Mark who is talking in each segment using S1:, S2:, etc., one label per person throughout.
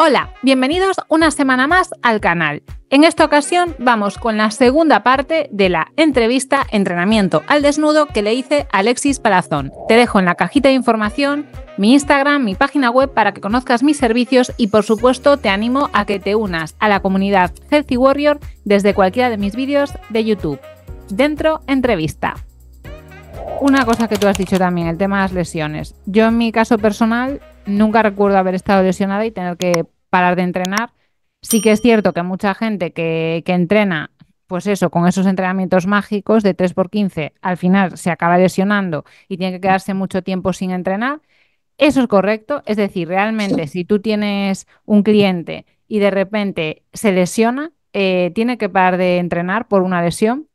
S1: Hola, bienvenidos una semana más al canal. En esta ocasión vamos con la segunda parte de la entrevista Entrenamiento al Desnudo que le hice a Alexis Palazón. Te dejo en la cajita de información mi Instagram, mi página web para que conozcas mis servicios y por supuesto te animo a que te unas a la comunidad Healthy Warrior desde cualquiera de mis vídeos de YouTube. Dentro entrevista una cosa que tú has dicho también, el tema de las lesiones. Yo en mi caso personal nunca recuerdo haber estado lesionada y tener que parar de entrenar. Sí que es cierto que mucha gente que, entrena, pues eso, con esos entrenamientos mágicos de 3x15, al final se acaba lesionando y tiene que quedarse mucho tiempo sin entrenar. Eso es correcto. Es decir, realmente si tú tienes un cliente y de repente se lesiona, eh, tiene que parar de entrenar por una lesión,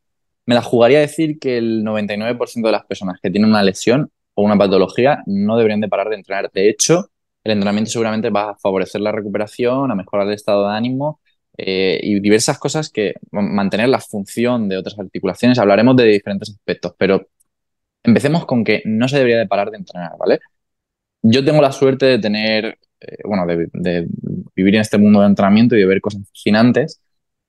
S2: me la jugaría a decir que el 99% de las personas que tienen una lesión o una patología no deberían de parar de entrenar. De hecho, el entrenamiento seguramente va a favorecer la recuperación, a mejorar el estado de ánimo eh, y diversas cosas que mantener la función de otras articulaciones. Hablaremos de diferentes aspectos, pero empecemos con que no se debería de parar de entrenar, ¿vale? Yo tengo la suerte de tener, eh, bueno, de, vivir en este mundo de entrenamiento y de ver cosas fascinantes.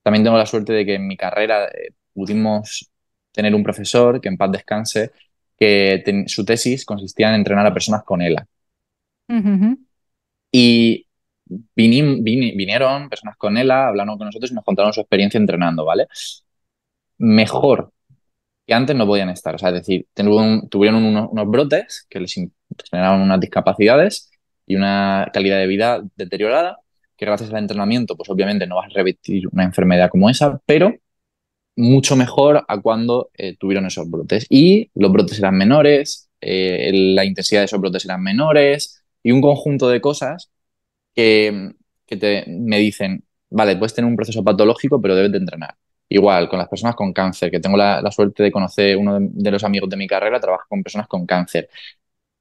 S2: También tengo la suerte de que en mi carrera eh, pudimos tener un profesor, que en paz descanse, que su tesis consistía en entrenar a personas con ELA. Y vinieron personas con ELA, hablaron con nosotros y nos contaron su experiencia entrenando, ¿vale? Mejor que antes no podían estar. O sea, es decir, tuvieron, unos, brotes que les generaban unas discapacidades y una calidad de vida deteriorada, que gracias al entrenamiento, pues obviamente no vas a repetir una enfermedad como esa, pero mucho mejor a cuando eh, tuvieron esos brotes. Y los brotes eran menores, eh, la intensidad de esos brotes eran menores y un conjunto de cosas que, te, me dicen, vale, puedes tener un proceso patológico, pero debes de entrenar. Igual, con las personas con cáncer, que tengo la, suerte de conocer uno de, los amigos de mi carrera, trabaja con personas con cáncer.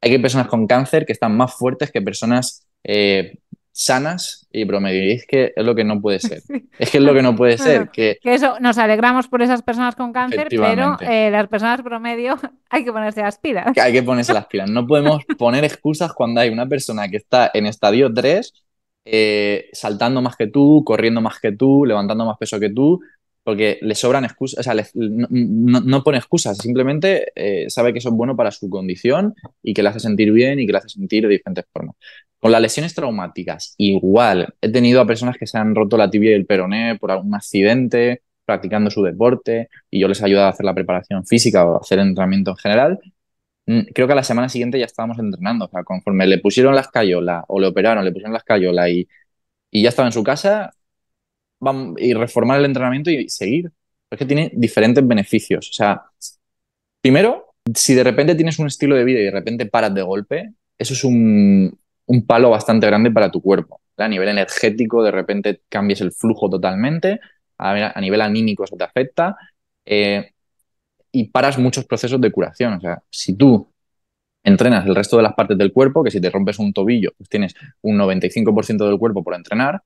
S2: Hay que personas con cáncer que están más fuertes que personas eh, sanas y promedio es que es lo que no puede ser. Es que es lo que no puede ser. Que,
S1: eso, nos alegramos por esas personas con cáncer, pero eh, las personas promedio hay que ponerse las pilas.
S2: hay que ponerse las pilas. No podemos poner excusas cuando hay una persona que está en estadio 3 eh, saltando más que tú, corriendo más que tú, levantando más peso que tú, porque le sobran excusas, o sea, no, pone excusas, simplemente eh, sabe que eso es bueno para su condición y que le hace sentir bien y que le hace sentir de diferentes formas. Con las lesiones traumáticas, igual. He tenido a personas que se han roto la tibia y el peroné por algún accidente, practicando su deporte, y yo les he ayudado a hacer la preparación física o hacer entrenamiento en general. Mm, creo que a la semana siguiente ya estábamos entrenando. O sea, conforme le pusieron las cayolas o le operaron, le pusieron las cayolas y, ya estaba en su casa, y reformar el entrenamiento y seguir. Es que tiene diferentes beneficios. O sea, primero, si de repente tienes un estilo de vida y de repente paras de golpe, eso es un, un palo bastante grande para tu cuerpo. A nivel energético, de repente cambias el flujo totalmente, a, nivel anímico eso te afecta eh, y paras muchos procesos de curación. O sea, si tú entrenas el resto de las partes del cuerpo, que si te rompes un tobillo, pues tienes un 95% del cuerpo por entrenar,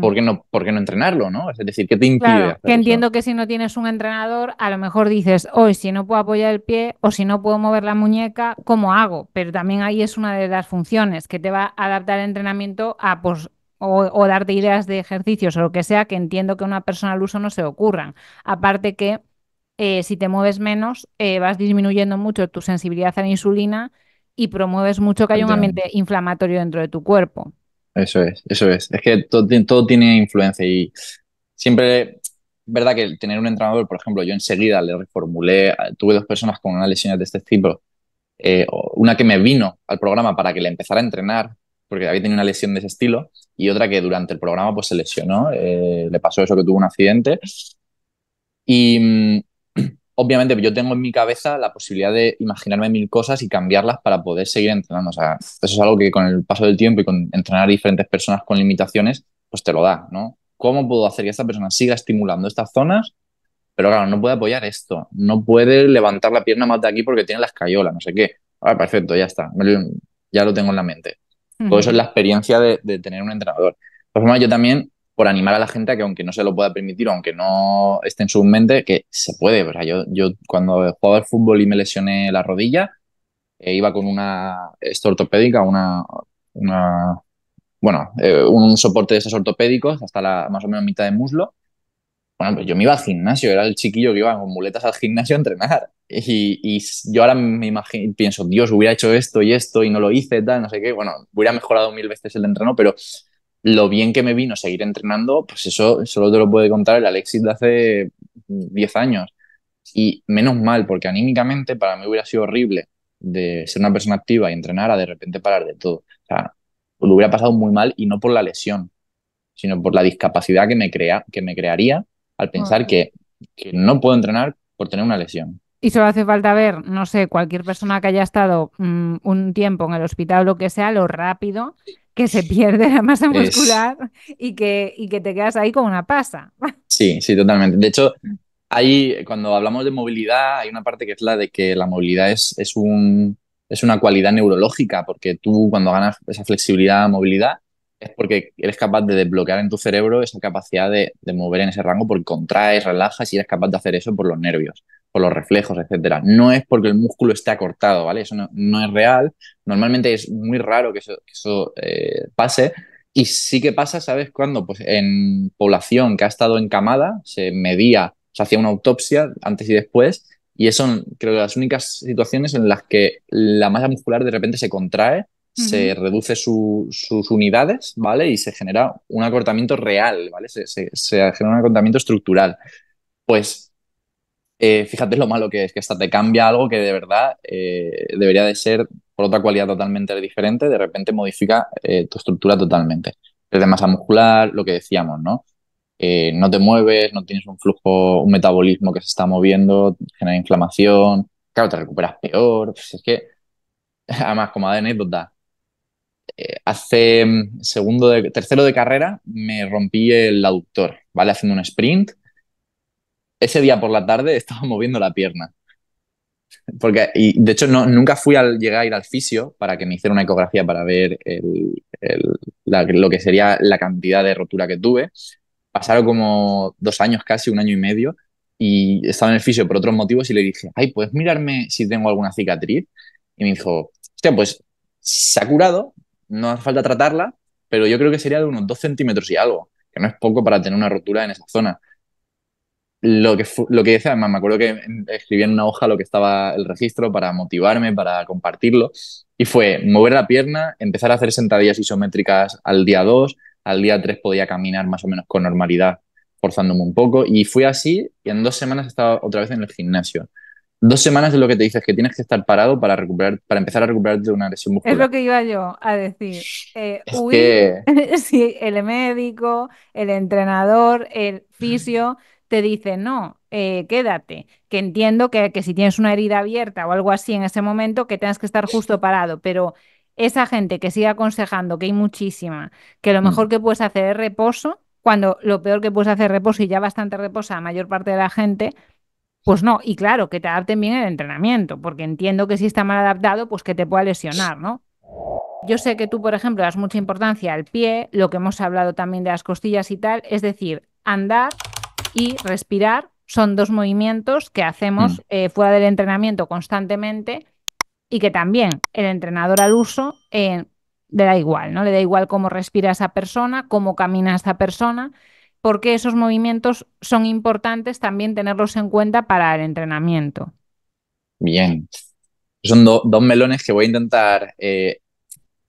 S2: ¿por, qué no, no entrenarlo? ¿no? Es decir, ¿qué te impide? Claro, que
S1: entiendo que si no tienes un entrenador, a lo mejor dices, hoy si no puedo apoyar el pie o si no puedo mover la muñeca, ¿cómo hago? Pero también ahí es una de las funciones que te va a adaptar el entrenamiento a, pues, o, darte ideas de ejercicios o lo que sea que entiendo que a una persona al uso no se ocurran. Aparte que eh, si te mueves menos, eh, vas disminuyendo mucho tu sensibilidad a la insulina y promueves mucho que haya un ambiente inflamatorio dentro de tu cuerpo.
S2: Eso es, eso es. Es que todo, todo tiene influencia y siempre, verdad que tener un entrenador, por ejemplo, yo enseguida le reformulé, tuve dos personas con una lesión de este tipo, eh, una que me vino al programa para que le empezara a entrenar, porque había tenido una lesión de ese estilo, y otra que durante el programa pues se lesionó, eh, le pasó eso que tuvo un accidente. Y, mm, obviamente yo tengo en mi cabeza la posibilidad de imaginarme mil cosas y cambiarlas para poder seguir entrenando. O sea, eso es algo que con el paso del tiempo y con entrenar a diferentes personas con limitaciones, pues te lo da, ¿no? ¿Cómo puedo hacer que esta persona siga estimulando estas zonas? Pero claro, no puede apoyar esto, no puede levantar la pierna más de aquí porque tiene la escayola, no sé qué. Ah, perfecto, ya está, ya lo tengo en la mente. Todo eso es la experiencia de, tener un entrenador. Por forma, yo también por animar a la gente a que aunque no se lo pueda permitir, aunque no esté en su mente, que se puede. O sea, yo, yo cuando jugaba al fútbol y me lesioné la rodilla, eh, iba con una esto ortopédica, una, una bueno, eh, un soporte de esos ortopédicos hasta la más o menos mitad de muslo. Bueno, pues yo me iba al gimnasio, era el chiquillo que iba con muletas al gimnasio a entrenar. Y, y yo ahora me imagino, pienso, Dios, hubiera hecho esto y esto y no lo hice, tal, no sé qué. Bueno, hubiera mejorado mil veces el entreno, pero lo bien que me vino seguir entrenando, pues eso solo te lo puede contar el Alexis de hace 10 años. Y menos mal, porque anímicamente para mí hubiera sido horrible de ser una persona activa y entrenar a de repente parar de todo. O sea, lo hubiera pasado muy mal y no por la lesión, sino por la discapacidad que me, crea, que me crearía al pensar que no puedo entrenar por tener una lesión.
S1: Y solo hace falta ver, no sé, cualquier persona que haya estado mm, un tiempo en el hospital, lo que sea, lo rápido que se pierde la masa muscular y, que, que te quedas ahí con una pasa.
S2: Sí, sí, totalmente. De hecho, ahí cuando hablamos de movilidad, hay una parte que es la de que la movilidad es, es, un, es una cualidad neurológica, porque tú cuando ganas esa flexibilidad, movilidad, es porque eres capaz de desbloquear en tu cerebro esa capacidad de, de mover en ese rango, porque contraes, relajas y eres capaz de hacer eso por los nervios por los reflejos, etcétera. No es porque el músculo esté acortado, ¿vale? Eso no, es real. Normalmente es muy raro que eso, eh, pase. Y sí que pasa, ¿sabes cuándo? Pues en población que ha estado encamada, se medía, se hacía una autopsia antes y después, y eso creo que las únicas situaciones en las que la masa muscular de repente se contrae, se reduce sus unidades, ¿vale? Y se genera un acortamiento real, ¿vale? Se, se genera un acortamiento estructural. Pues eh, fíjate lo malo que es, que hasta te cambia algo que de verdad eh, debería de ser por otra cualidad totalmente diferente, de repente modifica eh, tu estructura totalmente. de masa muscular, lo que decíamos, ¿no? no te mueves, no tienes un flujo, un metabolismo que se está moviendo, genera inflamación, claro, te recuperas peor, pues es que, además, como mm, de anécdota, hace segundo tercero de carrera me rompí el aductor, ¿vale? Haciendo un sprint, ese día por la tarde estaba moviendo la pierna. Porque, y de hecho, no, nunca fui al llegar a ir al fisio para que me hiciera una ecografía para ver lo que sería la cantidad de rotura que tuve. Pasaron como dos años casi, un año y medio, y estaba en el fisio por otros motivos y le dije, ay, ¿puedes mirarme si tengo alguna cicatriz? Y me dijo, hostia, pues se ha curado, no hace falta tratarla, pero yo creo que sería de unos dos centímetros y algo, que no es poco para tener una rotura en esa zona lo que, lo que decía, además, me acuerdo que escribí en una hoja lo que estaba el registro para motivarme, para compartirlo, y fue mover la pierna, empezar a hacer sentadillas isométricas al día 2, al día 3 podía caminar más o menos con normalidad, forzándome un poco, y fue así, y en dos semanas estaba otra vez en el gimnasio. Dos semanas de lo que te dices, que tienes que estar parado para recuperar, para empezar a recuperarte de una lesión muscular. Es lo
S1: que iba yo a decir. Eh, sí, el médico, el entrenador, el fisio te dice, no, eh, quédate, que entiendo que, si tienes una herida abierta o algo así en ese momento, que tengas que estar justo parado, pero esa gente que sigue aconsejando, que hay muchísima, que lo mm. mejor que puedes hacer es reposo, cuando lo peor que puedes hacer es reposo y ya bastante reposa la mayor parte de la gente, pues no, y claro, que te adapten bien el entrenamiento, porque entiendo que si está mal adaptado, pues que te pueda lesionar, ¿no? Yo sé que tú, por ejemplo, das mucha importancia al pie, lo que hemos hablado también de las costillas y tal, es decir, andar y respirar son dos movimientos que hacemos mm. eh, fuera del entrenamiento constantemente y que también el entrenador al uso eh, le da igual, ¿no? Le da igual cómo respira esa persona, cómo camina esa persona, porque esos movimientos son importantes también tenerlos en cuenta para el entrenamiento.
S2: Bien. Son dos melones que voy a intentar eh,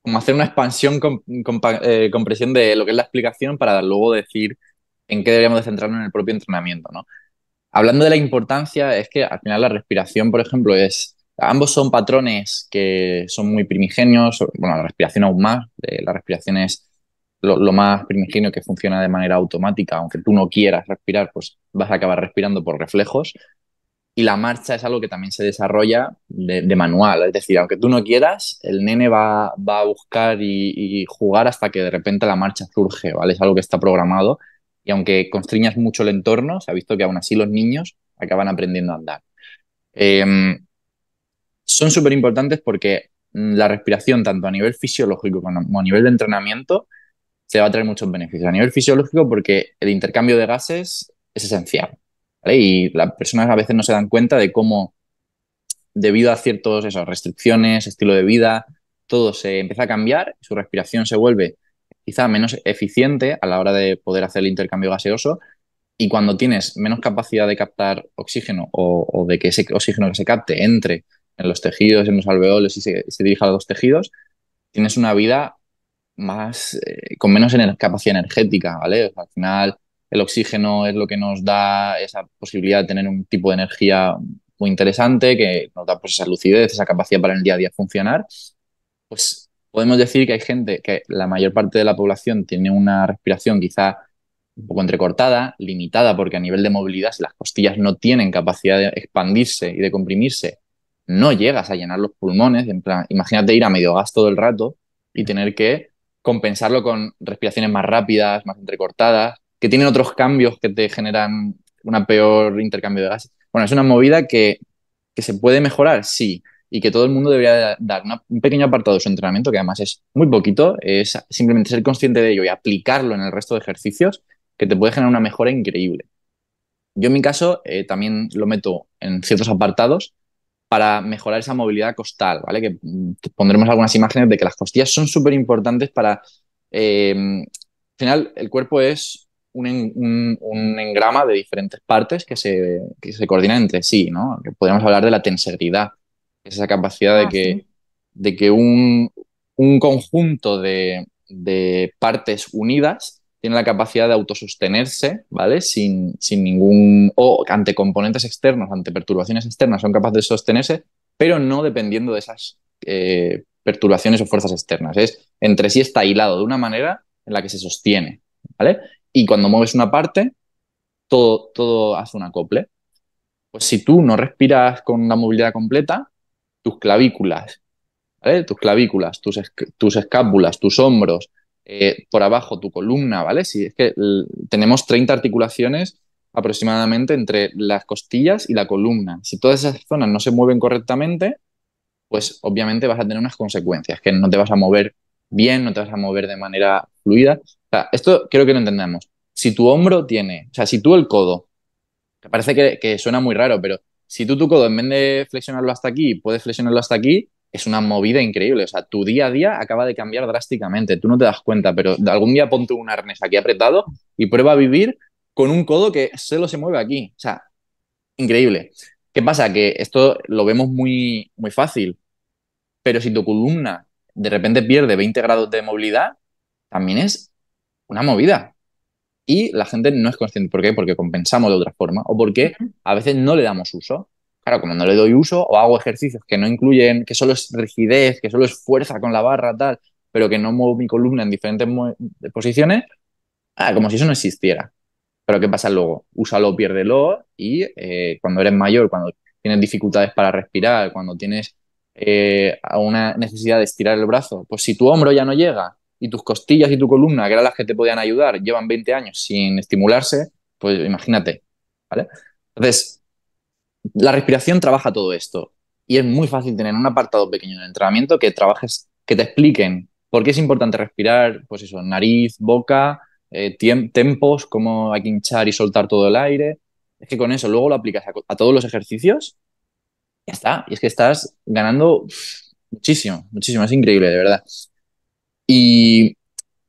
S2: como hacer una expansión, con, compresión de lo que es la explicación para luego decir en qué deberíamos de centrarnos en el propio entrenamiento, ¿no? Hablando de la importancia, es que al final la respiración, por ejemplo, es... Ambos son patrones que son muy primigenios, bueno, la respiración aún más, eh, la respiración es lo, más primigenio que funciona de manera automática, aunque tú no quieras respirar, pues vas a acabar respirando por reflejos. Y la marcha es algo que también se desarrolla de, manual, es decir, aunque tú no quieras, el nene va, va a buscar y, y, jugar hasta que de repente la marcha surge, ¿vale? Es algo que está programado y aunque constriñas mucho el entorno, se ha visto que aún así los niños acaban aprendiendo a andar. Em, son súper importantes porque la respiración, tanto a nivel fisiológico como a nivel de entrenamiento, se va a traer muchos beneficios. A nivel fisiológico, porque el intercambio de gases es esencial. Y las personas a veces no se dan cuenta de cómo, debido a ciertas restricciones, estilo de vida, todo se empieza a cambiar, su respiración se vuelve quizá menos eficiente a la hora de poder hacer el intercambio gaseoso. Y cuando tienes menos capacidad de captar oxígeno o, de que ese oxígeno que se capte entre en los tejidos, en los alveoles y se, dirija a los tejidos, tienes una vida más eh, con menos capacidad energética, ¿vale? al final el oxígeno es lo que nos da esa posibilidad de tener un tipo de energía muy interesante que nos da pues, esa lucidez, esa capacidad para el día a día funcionar. Pues podemos decir que hay gente, que la mayor parte de la población tiene una respiración quizá un poco entrecortada, limitada, porque a nivel de movilidad, las costillas no tienen capacidad de expandirse y de comprimirse, no llegas a llenar los pulmones. imagínate ir a medio gas todo el rato y tener que compensarlo con respiraciones más rápidas, más entrecortadas, que tienen otros cambios que te generan un peor intercambio de gases. Bueno, es una movida que, que se puede mejorar, sí, y que todo el mundo debería dar un pequeño apartado de su entrenamiento, que además es muy poquito, es simplemente ser consciente de ello y aplicarlo en el resto de ejercicios, que te puede generar una mejora increíble. Yo en mi caso eh, también lo meto en ciertos apartados para mejorar esa movilidad costal, ¿vale? Que mm, pondremos algunas imágenes de que las costillas son súper importantes para... Eh, al final, el cuerpo es un, un, engrama de diferentes partes que se, se coordinan entre sí, ¿no? Que podríamos hablar de la tenseridad esa capacidad de ah, que, de que un, conjunto de, partes unidas tiene la capacidad de autosostenerse, ¿vale? Sin, sin ningún. o ante componentes externos, ante perturbaciones externas, son capaces de sostenerse, pero no dependiendo de esas eh, perturbaciones o fuerzas externas. Es entre sí está hilado de una manera en la que se sostiene, ¿vale? Y cuando mueves una parte, todo, todo hace un acople. Pues si tú no respiras con la movilidad completa, tus clavículas, ¿vale? Tus clavículas, tus, tus escápulas, tus hombros, eh, por abajo tu columna, ¿vale? Si es que tenemos 30 articulaciones aproximadamente entre las costillas y la columna. Si todas esas zonas no se mueven correctamente, pues obviamente vas a tener unas consecuencias, que no te vas a mover bien, no te vas a mover de manera fluida. O sea, esto creo que lo entendemos. Si tu hombro tiene, o sea, si tú el codo, que parece que suena muy raro, pero si tú tu codo, en vez de flexionarlo hasta aquí, puedes flexionarlo hasta aquí, es una movida increíble. O sea, tu día a día acaba de cambiar drásticamente. Tú no te das cuenta, pero algún día ponte un arnés aquí apretado y prueba a vivir con un codo que solo se mueve aquí. O sea, increíble. ¿Qué pasa? Que esto lo vemos muy, muy fácil, pero si tu columna de repente pierde 20 grados de movilidad, también es una movida y la gente no es consciente. ¿Por qué? Porque compensamos de otra forma o porque a veces no le damos uso. Claro, como no le doy uso o hago ejercicios que no incluyen, que solo es rigidez, que solo es fuerza con la barra, tal, pero que no muevo mi columna en diferentes posiciones, ah, como si eso no existiera. Pero ¿qué pasa luego? Úsalo, piérdelo y eh, cuando eres mayor, cuando tienes dificultades para respirar, cuando tienes eh, una necesidad de estirar el brazo, pues si tu hombro ya no llega y tus costillas y tu columna, que eran las que te podían ayudar, llevan 20 años sin estimularse, pues imagínate, ¿vale? Entonces, la respiración trabaja todo esto y es muy fácil tener un apartado pequeño en el entrenamiento que trabajes, que te expliquen por qué es importante respirar, pues eso, nariz, boca, eh, tempos, cómo hay que hinchar y soltar todo el aire. Es que con eso luego lo aplicas a, todos los ejercicios, ya está, y es que estás ganando muchísimo, muchísimo, es increíble, de verdad. Y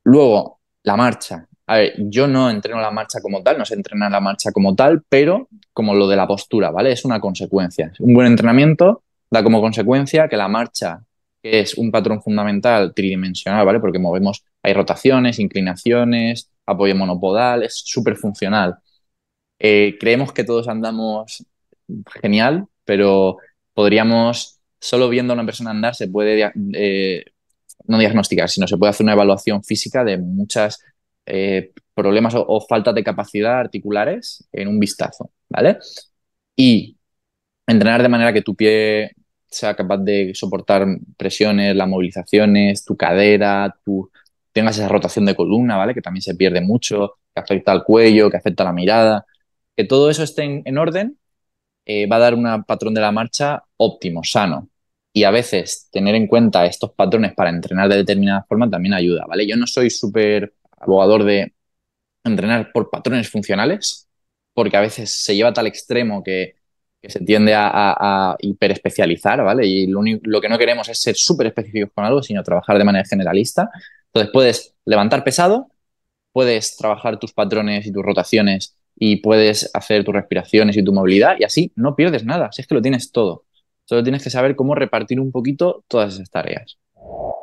S2: luego, la marcha. A ver, yo no entreno la marcha como tal, no se entrena la marcha como tal, pero como lo de la postura, ¿vale? Es una consecuencia. Un buen entrenamiento da como consecuencia que la marcha, es un patrón fundamental tridimensional, ¿vale? Porque movemos, hay rotaciones, inclinaciones, apoyo monopodal, es súper funcional. Eh, creemos que todos andamos genial, pero podríamos, solo viendo a una persona andar, se puede eh, no diagnosticar, sino se puede hacer una evaluación física de muchos eh, problemas o, falta faltas de capacidad articulares en un vistazo, ¿vale? Y entrenar de manera que tu pie sea capaz de soportar presiones, las movilizaciones, tu cadera, tu, tengas esa rotación de columna, ¿vale? Que también se pierde mucho, que afecta al cuello, que afecta a la mirada, que todo eso esté en, orden, eh, va a dar un patrón de la marcha óptimo, sano, y a veces tener en cuenta estos patrones para entrenar de determinada forma también ayuda, ¿vale? Yo no soy súper abogador de entrenar por patrones funcionales, porque a veces se lleva a tal extremo que, se tiende a, hiperespecializar, ¿vale? Y lo, lo que no queremos es ser súper específicos con algo, sino trabajar de manera generalista. Entonces puedes levantar pesado, puedes trabajar tus patrones y tus rotaciones y puedes hacer tus respiraciones y tu movilidad y así no pierdes nada, si es que lo tienes todo. Solo tienes que saber cómo repartir un poquito todas esas tareas.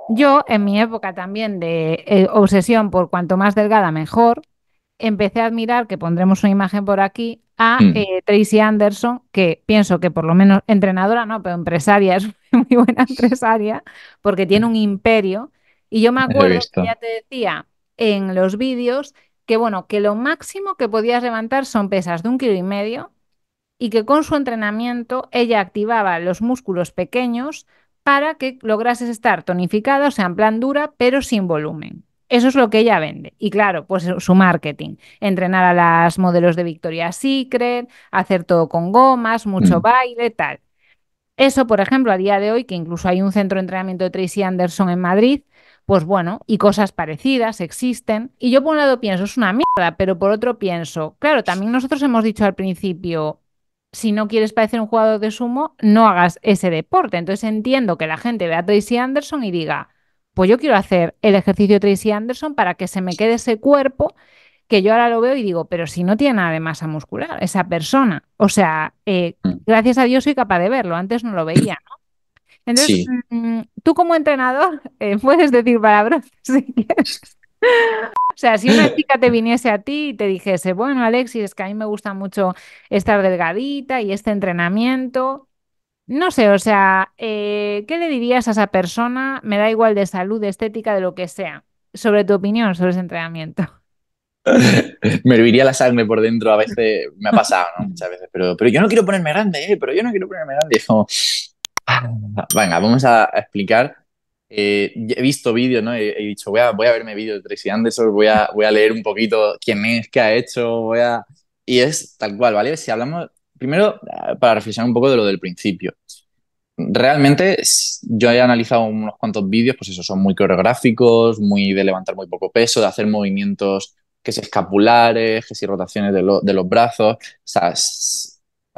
S1: Yo, en mi época también de eh, obsesión por cuanto más delgada mejor, empecé a admirar, que pondremos una imagen por aquí, a hmm. eh, Tracy Anderson, que pienso que por lo menos entrenadora, no, pero empresaria, es muy buena empresaria, porque tiene un imperio. Y yo me acuerdo que ya te decía en los vídeos que, bueno, que lo máximo que podías levantar son pesas de un kilo y medio y que con su entrenamiento ella activaba los músculos pequeños para que lograses estar tonificada, o sea, en plan dura, pero sin volumen. Eso es lo que ella vende. Y claro, pues su marketing. Entrenar a las modelos de Victoria's Secret, hacer todo con gomas, mucho mm. baile, tal. Eso, por ejemplo, a día de hoy, que incluso hay un centro de entrenamiento de Tracy Anderson en Madrid, pues bueno, y cosas parecidas existen. Y yo por un lado pienso, es una mierda, pero por otro pienso, claro, también nosotros hemos dicho al principio, si no quieres parecer un jugador de sumo, no hagas ese deporte. Entonces entiendo que la gente vea a Tracy Anderson y diga, pues yo quiero hacer el ejercicio Tracy Anderson para que se me quede ese cuerpo que yo ahora lo veo y digo, pero si no tiene nada de masa muscular, esa persona. O sea, eh, mm. gracias a Dios soy capaz de verlo, antes no lo veía, ¿no? Entonces, mm, tú como entrenador, eh, puedes decir palabras si quieres. O sea, si una chica te viniese a ti y te dijese, bueno, Alexis, es que a mí me gusta mucho estar delgadita y este entrenamiento, no sé, o sea, eh, ¿qué le dirías a esa persona? Me da igual de salud, estética, de lo que sea, sobre tu opinión sobre ese entrenamiento.
S2: me herviría la sangre por dentro, a veces me ha pasado, ¿no? Muchas veces, pero, pero yo no quiero ponerme grande, ¿eh? pero yo no quiero ponerme grande. Ah, venga, vamos a explicar eh, he visto vídeos, ¿no? He, dicho, voy a, voy a verme vídeos de Tracy Anderson, voy a, voy a leer un poquito quién es, qué ha hecho, voy a... Y es tal cual, ¿vale? Si hablamos, primero, ah, para reflexionar un poco de lo del principio. Realmente yo he analizado unos cuantos vídeos, pues eso, son muy coreográficos, muy de levantar muy poco peso, de hacer movimientos que es escapulares, que si rotaciones de, de los brazos, o sea,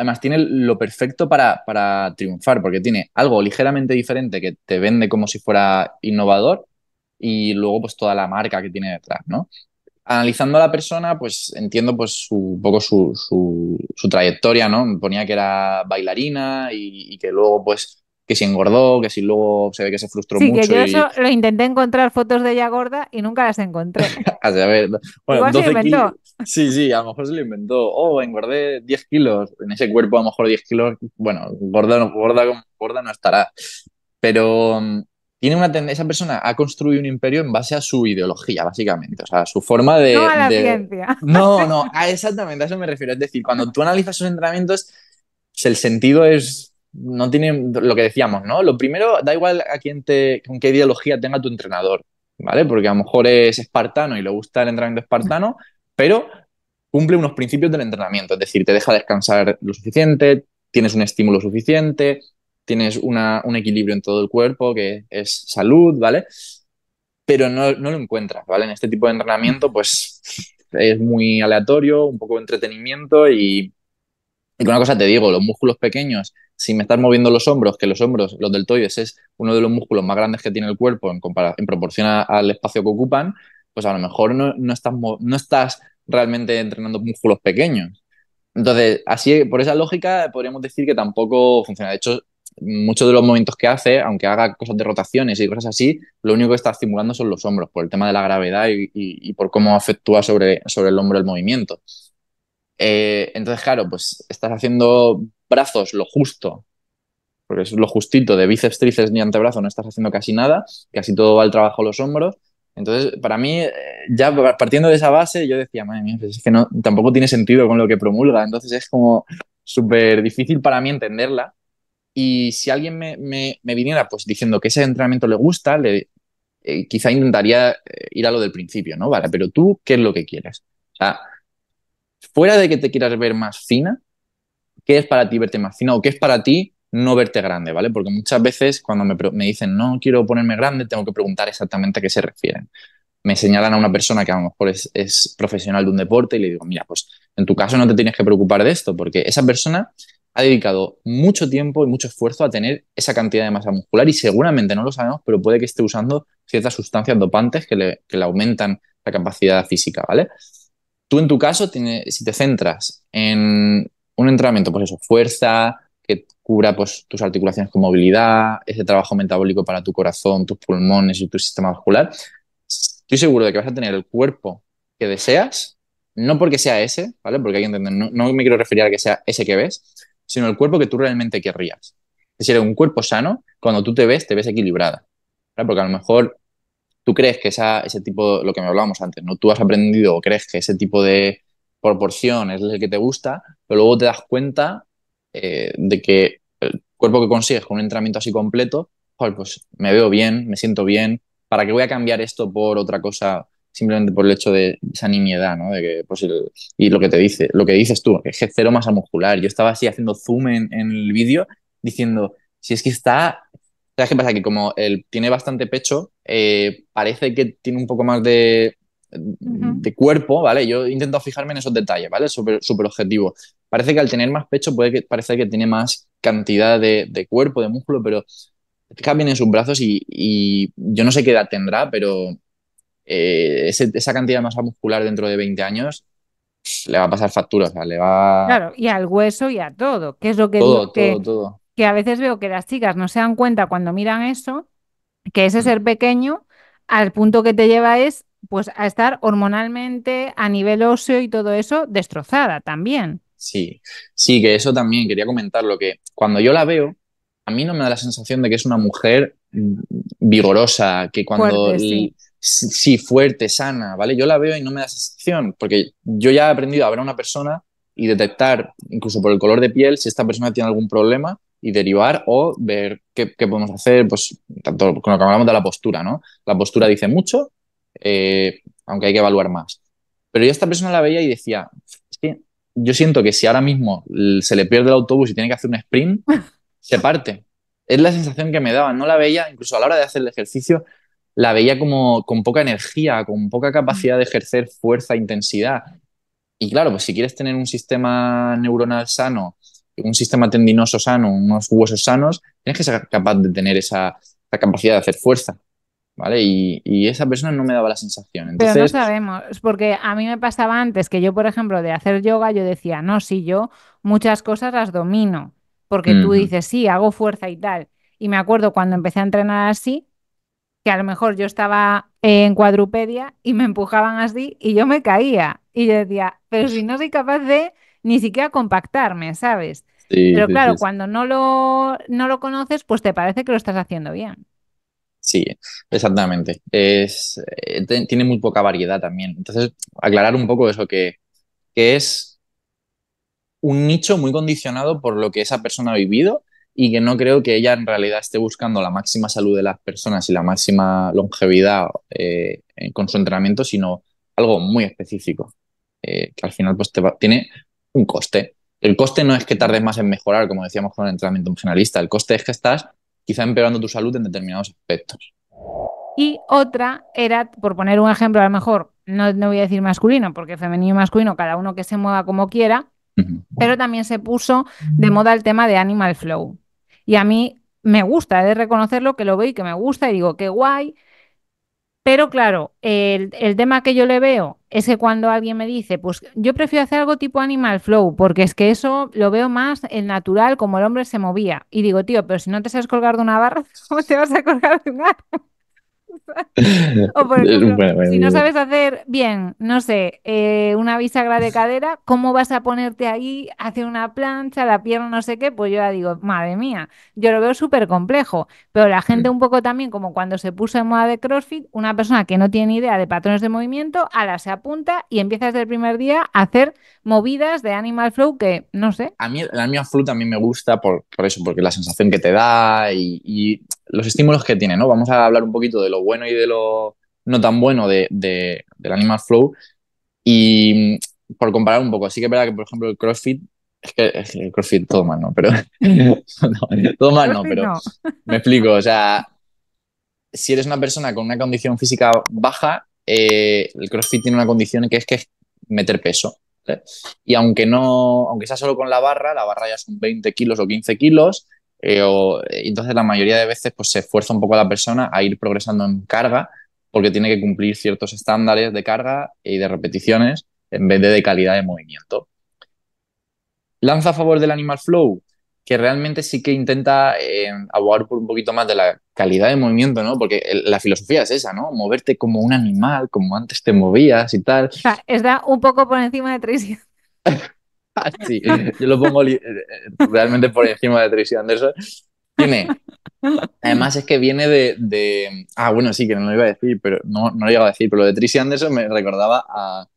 S2: además tiene lo perfecto para, para triunfar, porque tiene algo ligeramente diferente que te vende como si fuera innovador y luego pues toda la marca que tiene detrás, ¿no? Analizando a la persona, pues entiendo pues su, un poco su, trayectoria, ¿no? ponía que era bailarina y, que luego pues que se engordó, que si luego se ve que se frustró mucho. Sí, que yo eso
S1: lo intenté encontrar fotos de ella gorda y nunca las encontré.
S2: a ver, bueno, 12 Sí, sí, a lo mejor se lo inventó. Oh, engordé 10 kilos. En ese cuerpo a lo mejor 10 kilos, bueno, gorda, no, gorda, gorda no estará. Pero mm, tiene una esa persona ha construido un imperio en base a su ideología, básicamente, o sea, su forma de... No a la ciencia. No, no, a exactamente a eso me refiero. Es decir, cuando tú analizas sus entrenamientos, el sentido es... No tiene lo que decíamos, ¿no? Lo primero, da igual a quién te, con qué ideología tenga tu entrenador, ¿vale? Porque a lo mejor es espartano y le gusta el entrenamiento espartano, pero cumple unos principios del entrenamiento, es decir, te deja descansar lo suficiente, tienes un estímulo suficiente, tienes un equilibrio en todo el cuerpo que es salud, ¿vale? Pero no, lo encuentras, ¿vale? En este tipo de entrenamiento, pues es muy aleatorio, un poco de entretenimiento y, una cosa te digo, los músculos pequeños, si me estás moviendo los hombros, que los hombros, los deltoides, es uno de los músculos más grandes que tiene el cuerpo en, en proporción al espacio que ocupan, pues a lo mejor no, estás, no estás realmente entrenando músculos pequeños. Entonces, así, por esa lógica, podríamos decir que tampoco funciona. De hecho, muchos de los movimientos que hace, aunque haga cosas de rotaciones y cosas así, lo único que está estimulando son los hombros, por el tema de la gravedad y, por cómo afectúa sobre, sobre el hombro el movimiento. Eh, entonces, claro, pues estás haciendo brazos lo justo, porque es lo justito, de bíceps, tríceps ni antebrazo no estás haciendo casi nada, casi todo va al trabajo los hombros, entonces, para mí, eh, ya partiendo de esa base, yo decía, madre mía, pues es que no, tampoco tiene sentido con lo que promulga. Entonces es como súper difícil para mí entenderla. Y si alguien me, me, viniera pues diciendo que ese entrenamiento le gusta, eh, quizá intentaría eh, ir a lo del principio, ¿no? Vale, pero tú, ¿qué es lo que quieres? O sea, fuera de que te quieras ver más fina, ¿qué es para ti verte más fina? ¿O qué es para ti no verte grande, ¿vale? Porque muchas veces cuando me, dicen no quiero ponerme grande, tengo que preguntar exactamente a qué se refieren. Me señalan a una persona que a lo mejor es, profesional de un deporte y le digo, mira, pues en tu caso no te tienes que preocupar de esto, porque esa persona ha dedicado mucho tiempo y mucho esfuerzo a tener esa cantidad de masa muscular y seguramente no lo sabemos, pero puede que esté usando ciertas sustancias dopantes que le, aumentan la capacidad física, ¿vale? Tú en tu caso, tiene, si te centras en un entrenamiento, pues eso, fuerza, que cubra pues, tus articulaciones con movilidad, ese trabajo metabólico para tu corazón, tus pulmones y tu sistema vascular, estoy seguro de que vas a tener el cuerpo que deseas, no porque sea ese, ¿vale? Porque hay que entender, no, me quiero referir a que sea ese que ves, sino el cuerpo que tú realmente querrías. Es decir, un cuerpo sano, cuando tú te ves, te ves equilibrada. ¿vale? Porque a lo mejor tú crees que ese tipo, lo que me hablábamos antes, ¿no? Tú has aprendido o crees que ese tipo de proporción es el que te gusta, pero luego te das cuenta eh, de que cuerpo que consigues con un entrenamiento así completo, pues me veo bien, me siento bien, ¿para qué voy a cambiar esto por otra cosa? Simplemente por el hecho de esa nimiedad, ¿no? De que, pues, y lo que te dice, lo que dices tú, que es cero masa muscular. Yo estaba así haciendo zoom en, el vídeo diciendo, si es que está ¿Sabes qué pasa? Que como él tiene bastante pecho, eh, parece que tiene un poco más de de cuerpo, ¿vale? Yo intento fijarme en esos detalles, ¿vale? Súper super objetivo. Parece que al tener más pecho puede que, parecer que tiene más cantidad de, cuerpo, de músculo, pero fija en sus brazos y, yo no sé qué edad tendrá, pero eh, esa cantidad de masa muscular dentro de 20 años le va a pasar factura, o sea, le va... Claro,
S1: y al hueso y a todo, que es lo que todo, que, todo, todo. que a veces veo que las chicas no se dan cuenta cuando miran eso, que ese mm. ser pequeño al punto que te lleva es pues a estar hormonalmente a nivel óseo y todo eso destrozada también. Sí,
S2: sí, que eso también quería comentarlo, que cuando yo la veo, a mí no me da la sensación de que es una mujer mm, vigorosa, que cuando... sí. fuerte, sana, ¿vale? Yo la veo y no me da sensación, porque yo ya he aprendido a ver a una persona y detectar, incluso por el color de piel, si esta persona tiene algún problema y derivar o ver qué, podemos hacer, pues, tanto que hablamos de la postura, ¿no? La postura dice mucho eh, aunque hay que evaluar más. Pero yo a esta persona la veía y decía, yo siento que si ahora mismo se le pierde el autobús y tiene que hacer un sprint, se parte. Es la sensación que me daba, no la veía, incluso a la hora de hacer el ejercicio, la veía como con poca energía, con poca capacidad de ejercer fuerza, intensidad. Y claro, pues si quieres tener un sistema neuronal sano, un sistema tendinoso sano, unos huesos sanos, tienes que ser capaz de tener esa capacidad de hacer fuerza. ¿vale? Y, esa persona no me daba la sensación. Pero no
S1: sabemos, porque a mí me pasaba antes que yo, por ejemplo, de hacer yoga, yo decía, no, si yo muchas cosas las domino, porque tú dices, sí, hago fuerza y tal. Y me acuerdo cuando empecé a entrenar así, que a lo mejor yo estaba en cuadrupedia y me empujaban así y yo me caía. Y yo decía, pero si no soy capaz de ni siquiera compactarme, ¿sabes? pero claro, cuando no lo, no lo conoces, pues te parece que lo estás haciendo bien.
S2: Sí, exactamente. Es, eh, tiene muy poca variedad también. Entonces, aclarar un poco eso, que, es un nicho muy condicionado por lo que esa persona ha vivido y que no creo que ella en realidad esté buscando la máxima salud de las personas y la máxima longevidad eh, con su entrenamiento, sino algo muy específico, eh, que al final pues, te tiene un coste. El coste no es que tardes más en mejorar, como decíamos con el entrenamiento generalista, el coste es que estás quizá empeorando tu salud en determinados aspectos.
S1: Y otra era, por poner un ejemplo, a lo mejor, no, voy a decir masculino, porque femenino y masculino, cada uno que se mueva como quiera, pero también se puso de moda el tema de Animal Flow. Y a mí me gusta, he de reconocerlo, que lo veo y que me gusta, y digo, qué guay, pero claro, el, tema que yo le veo es que cuando alguien me dice, pues yo prefiero hacer algo tipo Animal Flow, porque es que eso lo veo más el natural, como el hombre se movía. Y digo, tío, pero si no te sabes colgar de una barra, ¿cómo te vas a colgar de un
S2: si no sabes
S1: hacer bien, no sé, eh, una bisagra de cadera, ¿cómo vas a ponerte ahí, hacer una plancha, la pierna, no sé qué? Pues yo ya digo, madre mía, yo lo veo súper complejo, pero la gente un poco también, como cuando se puso en moda de CrossFit, una persona que no tiene idea de patrones de movimiento, a la se apunta y empieza desde el primer día a hacer movidas de Animal Flow que, no sé.
S2: A mí la Animal Flow también me gusta por, por eso, porque la sensación que te da y los estímulos que tiene, ¿no? Vamos a hablar un poquito de lo bueno y de lo no tan bueno de, de, del Animal Flow. Y mm, por comparar un poco, Así que es verdad que, por ejemplo, el CrossFit, es que, el CrossFit todo mal, ¿no? Pero, todo mal, no, pero me explico, o sea, si eres una persona con una condición física baja, eh, el CrossFit tiene una condición que es que es meter peso. ¿eh? Y aunque no, aunque sea solo con la barra, la barra ya son 20 kilos o 15 kilos, eh, o, eh, entonces, la mayoría de veces pues, se esfuerza un poco a la persona a ir progresando en carga porque tiene que cumplir ciertos estándares de carga y de repeticiones en vez de de calidad de movimiento. Lanza a favor del Animal Flow, que realmente sí que intenta eh, abogar por un poquito más de la calidad de movimiento, ¿no? Porque la filosofía es esa, ¿no? Moverte como un animal, como antes te movías y tal. O sea,
S1: está un poco por encima de Tracy.
S2: sí, yo lo pongo eh, eh, realmente por encima de Tracy Anderson. Tiene. Además es que viene de, Ah, bueno, sí, que no lo iba a decir, pero no, no lo a decir, pero de Tracy Anderson me recordaba a,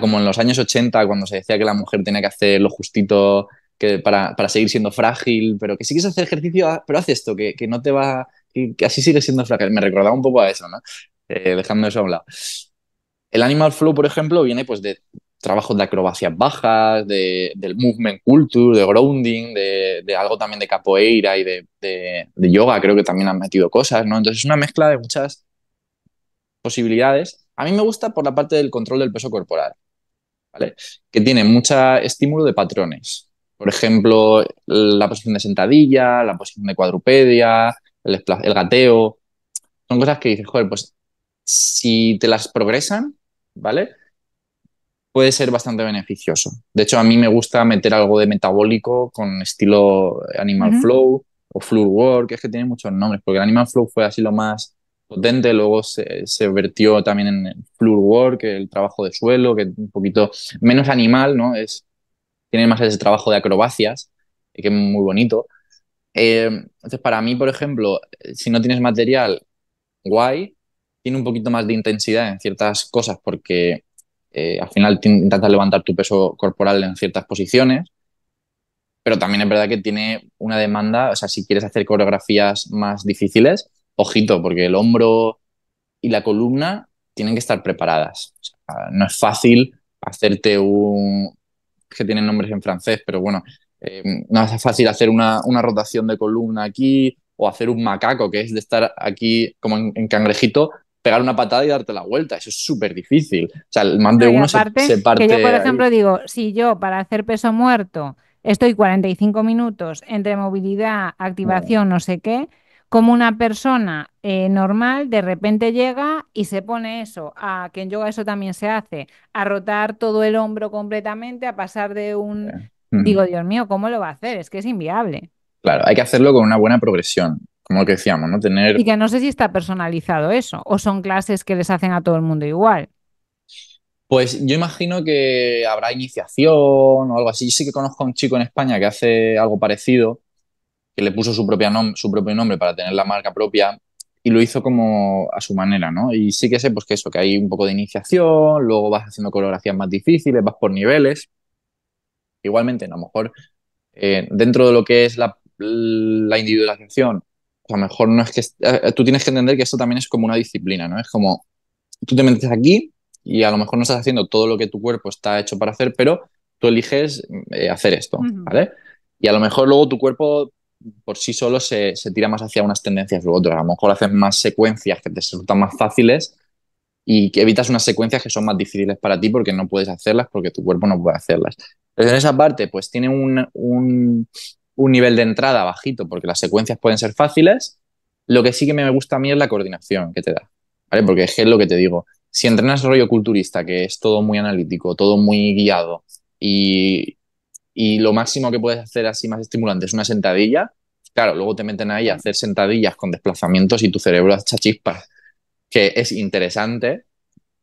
S2: como en los años 80, cuando se decía que la mujer tenía que hacer lo justito que para, seguir siendo frágil, pero que si quieres hacer ejercicio, pero haz esto, que, no te va... Que, así sigue siendo frágil. Me recordaba un poco a eso, ¿no? Eh, dejando eso a un lado. El Animal Flow, por ejemplo, viene pues de trabajos de acrobacias bajas, del movement culture, de grounding, de, algo también de capoeira y de, yoga, creo que también han metido cosas, ¿no? Entonces es una mezcla de muchas posibilidades. A mí me gusta por la parte del control del peso corporal, ¿vale? Que tiene mucho estímulo de patrones. Por ejemplo, la posición de sentadilla, la posición de cuadrupedia, el, el gateo. Son cosas que dices, joder, pues si te las progresan, ¿vale? puede ser bastante beneficioso. De hecho, a mí me gusta meter algo de metabólico con estilo Animal Flow o Flow Work, que es que tiene muchos nombres, porque el Animal Flow fue así lo más potente, luego se, se vertió también en el Work, el trabajo de suelo, que es un poquito menos animal, ¿no? Es, tiene más ese trabajo de acrobacias, que es muy bonito. Eh, entonces, para mí, por ejemplo, si no tienes material, guay, tiene un poquito más de intensidad en ciertas cosas porque eh, al final intentas levantar tu peso corporal en ciertas posiciones, pero también es verdad que tiene una demanda, o sea, si quieres hacer coreografías más difíciles, ojito, porque el hombro y la columna tienen que estar preparadas. no es fácil hacerte un... que tienen nombres en francés, pero bueno, eh, no es fácil hacer una, rotación de columna aquí o hacer un macaco, que es de estar aquí como en cangrejito pegar una patada y darte la vuelta. Eso es súper difícil. O sea, el más de uno se, parte. Que yo, por ejemplo,
S1: digo, si yo para hacer peso muerto estoy 45 minutos entre movilidad, activación, no, sé qué, como una persona eh, normal de repente llega y se pone eso, a quien en yoga eso también se hace, a rotar todo el hombro completamente, a pasar de un... Digo, Dios mío, ¿cómo lo va a hacer? Es que es inviable.
S2: Claro, hay que hacerlo con una buena progresión como que decíamos, ¿no? Tener... Y que
S1: no sé si está personalizado eso, o son clases que les hacen a todo el mundo igual.
S2: Pues yo imagino que habrá iniciación o algo así. Yo sí que conozco a un chico en España que hace algo parecido, que le puso su, propia su propio nombre para tener la marca propia y lo hizo como a su manera, ¿no? Y sí que sé, pues que eso, que hay un poco de iniciación, luego vas haciendo coreografías más difíciles, vas por niveles. Igualmente, a lo mejor eh, dentro de lo que es la individualización, a lo mejor no es que... Eh, eh, tú tienes que entender que esto también es como una disciplina, ¿no? Es como, tú te metes aquí y a lo mejor no estás haciendo todo lo que tu cuerpo está hecho para hacer, pero tú eliges mm, eh, hacer esto, ¿vale? Y a lo mejor luego tu cuerpo por sí solo se, se, tira más hacia unas tendencias u otras. A lo mejor haces más secuencias que te resultan más fáciles y que evitas unas secuencias que son más difíciles para ti porque no puedes hacerlas, porque tu cuerpo no puede hacerlas. Pero en esa parte, pues tiene un, un nivel de entrada bajito porque las secuencias pueden ser fáciles. Lo que sí que me gusta a mí es la coordinación que te da, ¿vale? Porque es, lo que te digo. Si entrenas rollo culturista, que es todo muy analítico, todo muy guiado, y, lo máximo que puedes hacer así más estimulante es una sentadilla, claro, luego te meten ahí a hacer sentadillas con desplazamientos y tu cerebro hace chispas, que es interesante,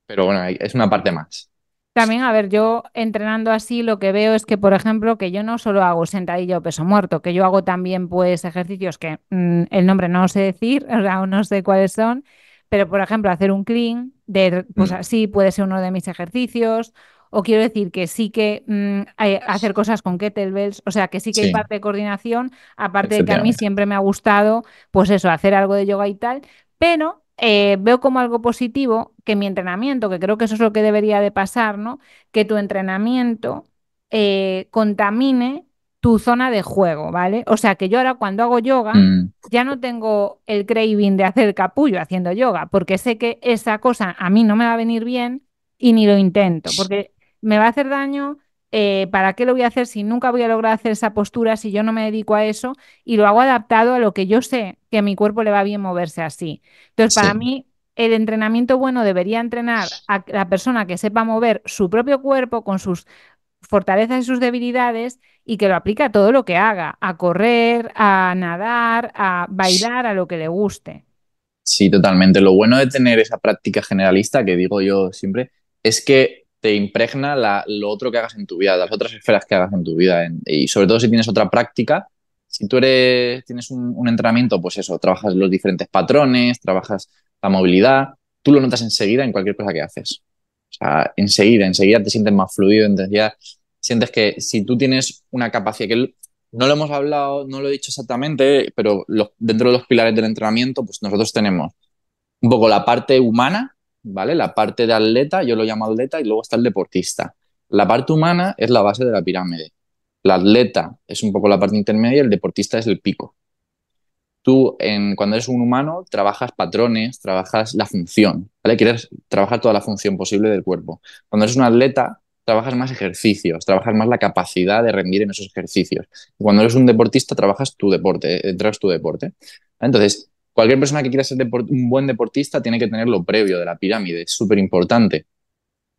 S2: pero bueno, es una parte
S1: más. También, a ver, yo entrenando así lo que veo es que, por ejemplo, que yo no solo hago sentadilla o peso muerto, que yo hago también pues ejercicios que mm, el nombre no sé decir, o sea, no sé cuáles son, pero por ejemplo, hacer un clean, de, pues mm. así puede ser uno de mis ejercicios, o quiero decir que sí que mm, hacer cosas con kettlebells, o sea, que sí que hay parte de coordinación, aparte de que a mí siempre me ha gustado, pues eso, hacer algo de yoga y tal, pero eh, veo como algo positivo que mi entrenamiento, que creo que eso es lo que debería de pasar, Que tu entrenamiento eh, contamine tu zona de juego, ¿vale? O sea que yo ahora cuando hago yoga mm. ya no tengo el craving de hacer capullo haciendo yoga, porque sé que esa cosa a mí no me va a venir bien y ni lo intento, porque me va a hacer daño, eh, ¿para qué lo voy a hacer si nunca voy a lograr hacer esa postura, si yo no me dedico a eso? Y lo hago adaptado a lo que yo sé que a mi cuerpo le va bien moverse así. Entonces, para mí, el entrenamiento bueno debería entrenar a la persona que sepa mover su propio cuerpo con sus fortalezas y sus debilidades y que lo aplique a todo lo que haga, a correr, a nadar, a bailar, a lo que le guste.
S2: Sí, totalmente. Lo bueno de tener esa práctica generalista que digo yo siempre es que te impregna lo otro que hagas en tu vida, las otras esferas que hagas en tu vida. y sobre todo si tienes otra práctica, si tú eres, tienes un, entrenamiento, pues eso, trabajas los diferentes patrones, trabajas la movilidad, tú lo notas enseguida en cualquier cosa que haces. O sea, enseguida, enseguida te sientes más fluido, ya sientes que si tú tienes una capacidad que no lo hemos hablado, no lo he dicho exactamente, pero dentro de los pilares del entrenamiento, pues nosotros tenemos un poco la parte humana, ¿vale? La parte de atleta, yo lo llamo atleta, y luego está el deportista. La parte humana es la base de la pirámide. La atleta es un poco la parte intermedia y el deportista es el pico. Tú, en, cuando eres un humano, trabajas patrones, trabajas la función, Quieres trabajar toda la función posible del cuerpo. Cuando eres un atleta, trabajas más ejercicios, trabajas más la capacidad de rendir en esos ejercicios. Cuando eres un deportista, trabajas tu deporte, eh, entras tu deporte. Entonces, Cualquier persona que quiera ser un buen deportista tiene que tener lo previo de la pirámide, es súper importante.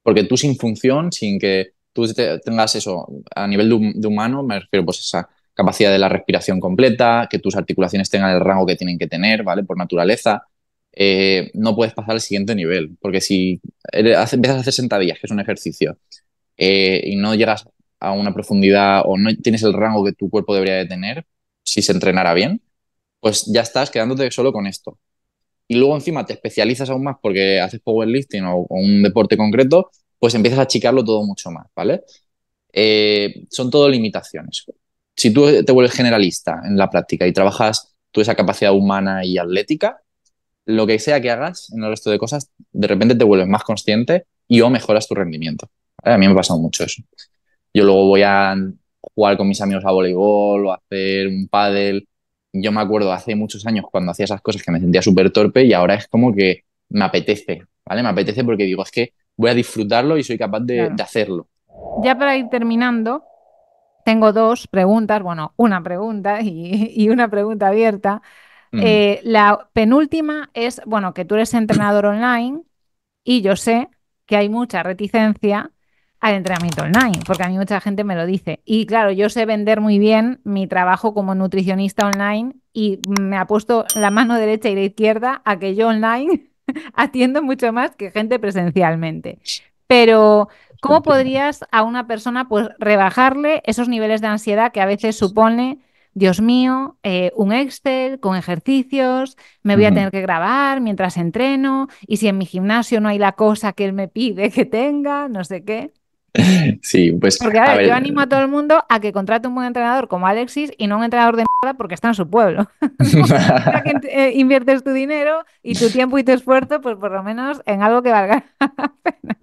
S2: Porque tú sin función, sin que tú tengas eso a nivel de, humano, me refiero pues esa capacidad de la respiración completa, que tus articulaciones tengan el rango que tienen que tener, ¿vale? Por naturaleza, eh, no puedes pasar al siguiente nivel. Porque si empiezas a hacer sentadillas, que es un ejercicio, eh, y no llegas a una profundidad o no tienes el rango que tu cuerpo debería de tener, si se entrenara bien, pues ya estás quedándote solo con esto. Y luego encima te especializas aún más porque haces powerlifting o, un deporte concreto, pues empiezas a achicarlo todo mucho más, ¿vale? Eh, son todo limitaciones. Si tú te vuelves generalista en la práctica y trabajas tú esa capacidad humana y atlética, lo que sea que hagas en el resto de cosas, de repente te vuelves más consciente y o mejoras tu rendimiento. A mí me ha pasado mucho eso. Yo luego voy a jugar con mis amigos a voleibol o hacer un pádel yo me acuerdo hace muchos años cuando hacía esas cosas que me sentía súper torpe y ahora es como que me apetece, ¿vale? Me apetece porque digo, es que voy a disfrutarlo y soy capaz de, hacerlo.
S1: Ya para ir terminando, tengo dos preguntas, bueno, una pregunta y, una pregunta abierta. Mm. Eh, la penúltima es, bueno, que tú eres entrenador online y yo sé que hay mucha reticencia al entrenamiento online, porque a mí mucha gente me lo dice. Y claro, yo sé vender muy bien mi trabajo como nutricionista online y me ha puesto la mano derecha y la izquierda a que yo online atiendo mucho más que gente presencialmente. Pero, ¿cómo podrías a una persona pues rebajarle esos niveles de ansiedad que a veces supone, Dios mío, eh, un Excel con ejercicios, me voy a tener que grabar mientras entreno, y si en mi gimnasio no hay la cosa que él me pide que tenga, no sé qué?
S2: Sí, pues. Porque a ver, yo animo
S1: a todo el mundo a que contrate un buen entrenador como Alexis y no un entrenador de mierda porque está en su pueblo. Eh, inviertes tu dinero y tu tiempo y tu esfuerzo, pues por lo menos en algo que valga la pena.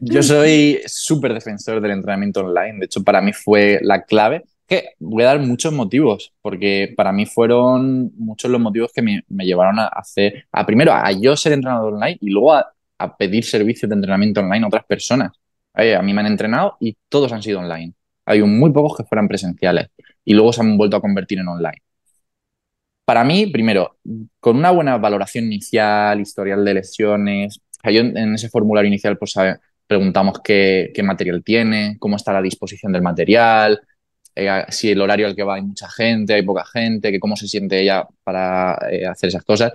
S1: Yo
S2: soy súper defensor del entrenamiento online. De hecho, para mí fue la clave. Que voy a dar muchos motivos, porque para mí fueron muchos los motivos que me, llevaron a hacer, primero a yo ser entrenador online y luego a pedir servicios de entrenamiento online a otras personas a mí me han entrenado y todos han sido online. Hay muy pocos que fueran presenciales y luego se han vuelto a convertir en online. Para mí, primero, con una buena valoración inicial, historial de lesiones, en ese formulario inicial pues preguntamos qué, material tiene, cómo está la disposición del material, eh, si el horario al que va hay mucha gente, hay poca gente, cómo se siente ella para eh, hacer esas cosas.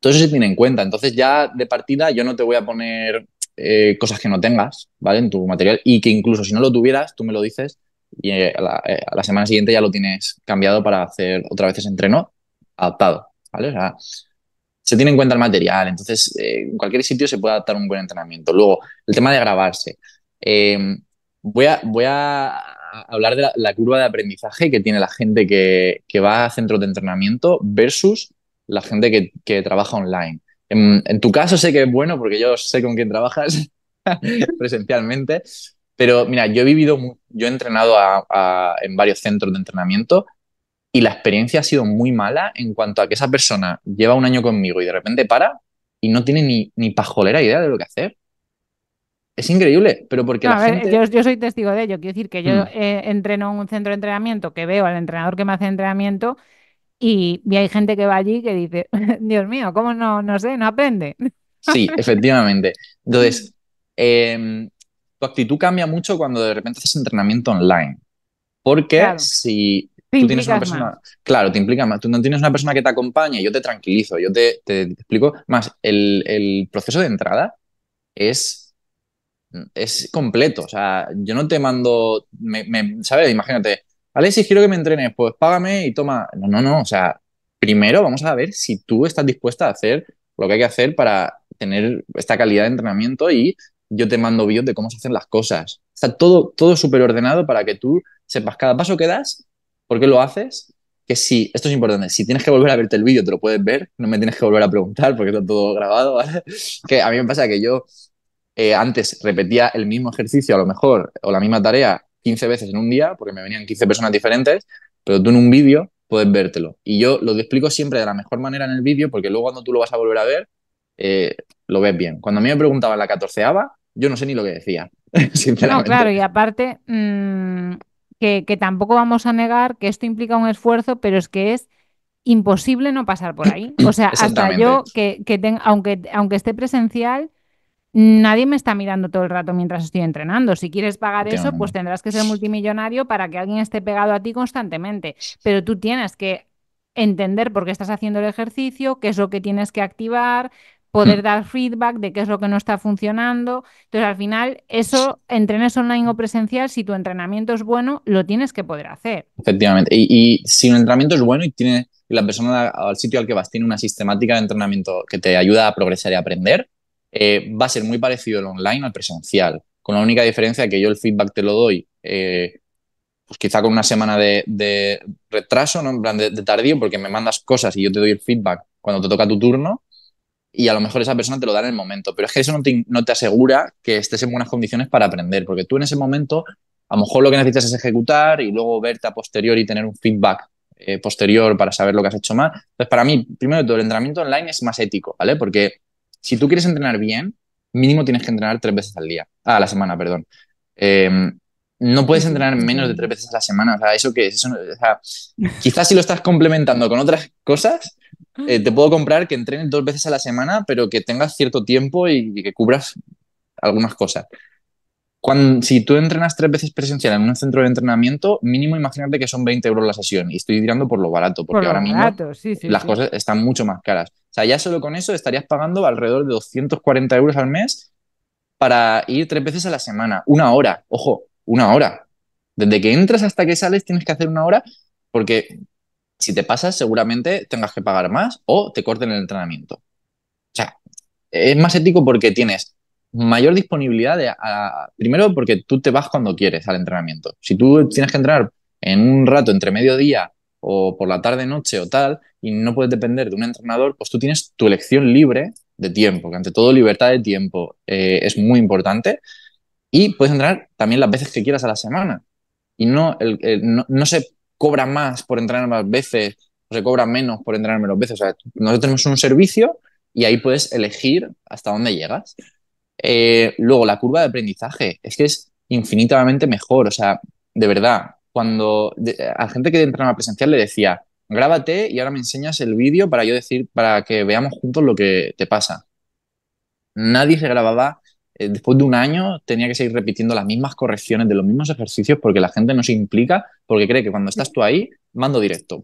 S2: Todo eso se tiene en cuenta. Entonces ya de partida yo no te voy a poner eh, cosas que no tengas, ¿vale? En tu material y que incluso si no lo tuvieras, tú me lo dices y eh, eh, a, la, semana siguiente ya lo tienes cambiado para hacer otra vez ese entreno adaptado, se tiene en cuenta el material, entonces en cualquier sitio se puede adaptar un buen entrenamiento. Luego, el tema de grabarse. voy a, hablar de la, curva de aprendizaje que tiene la gente que, va a centros de entrenamiento versus la gente que trabaja online. En, tu caso sé que es bueno porque yo sé con quién trabajas presencialmente, pero mira, yo he vivido, yo he entrenado en varios centros de entrenamiento y la experiencia ha sido muy mala en cuanto a que esa persona lleva un año conmigo y de repente para y no tiene ni, ni pajolera idea de lo que hacer. Es increíble, pero porque la gente...
S1: yo, soy testigo de ello. Quiero decir que yo mm. eh, entreno en un centro de entrenamiento que veo al entrenador que me hace entrenamiento y, hay gente que va allí que dice, Dios mío, ¿cómo no, no sé, no aprende? Sí,
S2: efectivamente. Entonces, mm. em, tu actitud cambia mucho cuando de repente haces entrenamiento online. Porque si tú tienes una persona. Claro, te implica más. Tú no tienes una persona que te acompañe, yo te tranquilizo, yo te, explico. Más, el, proceso de entrada es, es completo. O sea, yo no te mando. Me, me, ¿Sabes? Imagínate, si quiero que me entrenes, pues págame y toma. No, no, no, o sea, primero vamos a ver si tú estás dispuesta a hacer lo que hay que hacer para tener esta calidad de entrenamiento y yo te mando vídeos de cómo se hacen las cosas. Está todo, todo súper ordenado para que tú sepas cada paso que das, por qué lo haces, que si, esto es importante, si tienes que volver a verte el vídeo, te lo puedes ver, no me tienes que volver a preguntar porque está todo grabado, ¿vale? Que a mí me pasa que yo eh, antes repetía el mismo ejercicio a lo mejor o la misma tarea 15 veces en un día, porque me venían 15 personas diferentes, pero tú en un vídeo puedes vértelo. Y yo lo explico siempre de la mejor manera en el vídeo, porque luego cuando tú lo vas a volver a ver, eh, lo ves bien. Cuando a mí me preguntaban la catorceava, yo no sé ni lo que decía, sinceramente. No, claro, y
S1: aparte, mm, que, tampoco vamos a negar que esto implica un esfuerzo, pero es que es imposible no pasar por ahí. O sea, hasta yo que, aunque, aunque esté presencial, nadie me está mirando todo el rato mientras estoy entrenando. Si quieres pagar eso, pues tendrás que ser multimillonario para que alguien esté pegado a ti constantemente. Pero tú tienes que entender por qué estás haciendo el ejercicio, qué es lo que tienes que activar, poder hmm. dar feedback de qué es lo que no está funcionando. Entonces, al final, eso, entrenes online o presencial, si tu entrenamiento es bueno, lo tienes que poder hacer.
S2: Efectivamente. Y, si un entrenamiento es bueno y tiene la persona al sitio al que vas tiene una sistemática de entrenamiento que te ayuda a progresar y aprender, eh, va a ser muy parecido el online al presencial, con la única diferencia que yo el feedback te lo doy, eh, pues quizá con una semana de, retraso, ¿no? En plan de, tardío, porque me mandas cosas y yo te doy el feedback cuando te toca tu turno. Y a lo mejor esa persona te lo da en el momento, pero es que eso no te, asegura que estés en buenas condiciones para aprender, porque tú en ese momento a lo mejor lo que necesitas es ejecutar y luego verte a posterior y tener un feedback eh, posterior para saber lo que has hecho más. Entonces, para mí, primero todo, el entrenamiento online es más ético, ¿vale? Porque si tú quieres entrenar bien, mínimo tienes que entrenar tres veces al día, ah, a la semana, perdón. Em, no puedes entrenar menos de tres veces a la semana. O ¿eso quizás si lo estás complementando con otras cosas, eh, te puedo comprar que entrenes dos veces a la semana, pero que tengas cierto tiempo y, que cubras algunas cosas. Cuando, si tú entrenas tres veces presencial en un centro de entrenamiento, mínimo imagínate que son 20 euros la sesión. Y estoy tirando por lo barato, porque ahora mismo las cosas están mucho más caras. O sea, ya solo con eso estarías pagando alrededor de 240 euros al mes para ir tres veces a la semana, una hora, ojo, una hora. Desde que entras hasta que sales tienes que hacer una hora porque si te pasas seguramente tengas que pagar más o te corten el entrenamiento. O sea, es más ético porque tienes mayor disponibilidad de, primero porque tú te vas cuando quieres al entrenamiento. Si tú tienes que entrar en un rato entre mediodía o por la tarde, noche o tal, y no puedes depender de un entrenador, pues tú tienes tu elección libre de tiempo, que ante todo libertad de tiempo eh, es muy importante, y puedes entrenar también las veces que quieras a la semana. Y no, no, se cobra más por entrenar más veces, o se cobra menos por entrenar menos veces. O sea, nosotros tenemos un servicio y ahí puedes elegir hasta dónde llegas. Eh, luego, la curva de aprendizaje es que es infinitamente mejor. O sea, de verdad, cuando a gente que la presencial le decía, grábate y ahora me enseñas el vídeo para yo decir, para que veamos juntos lo que te pasa. Nadie se grababa, eh, después de un año tenía que seguir repitiendo las mismas correcciones de los mismos ejercicios porque la gente no se implica, porque cree que cuando estás tú ahí, mando directo.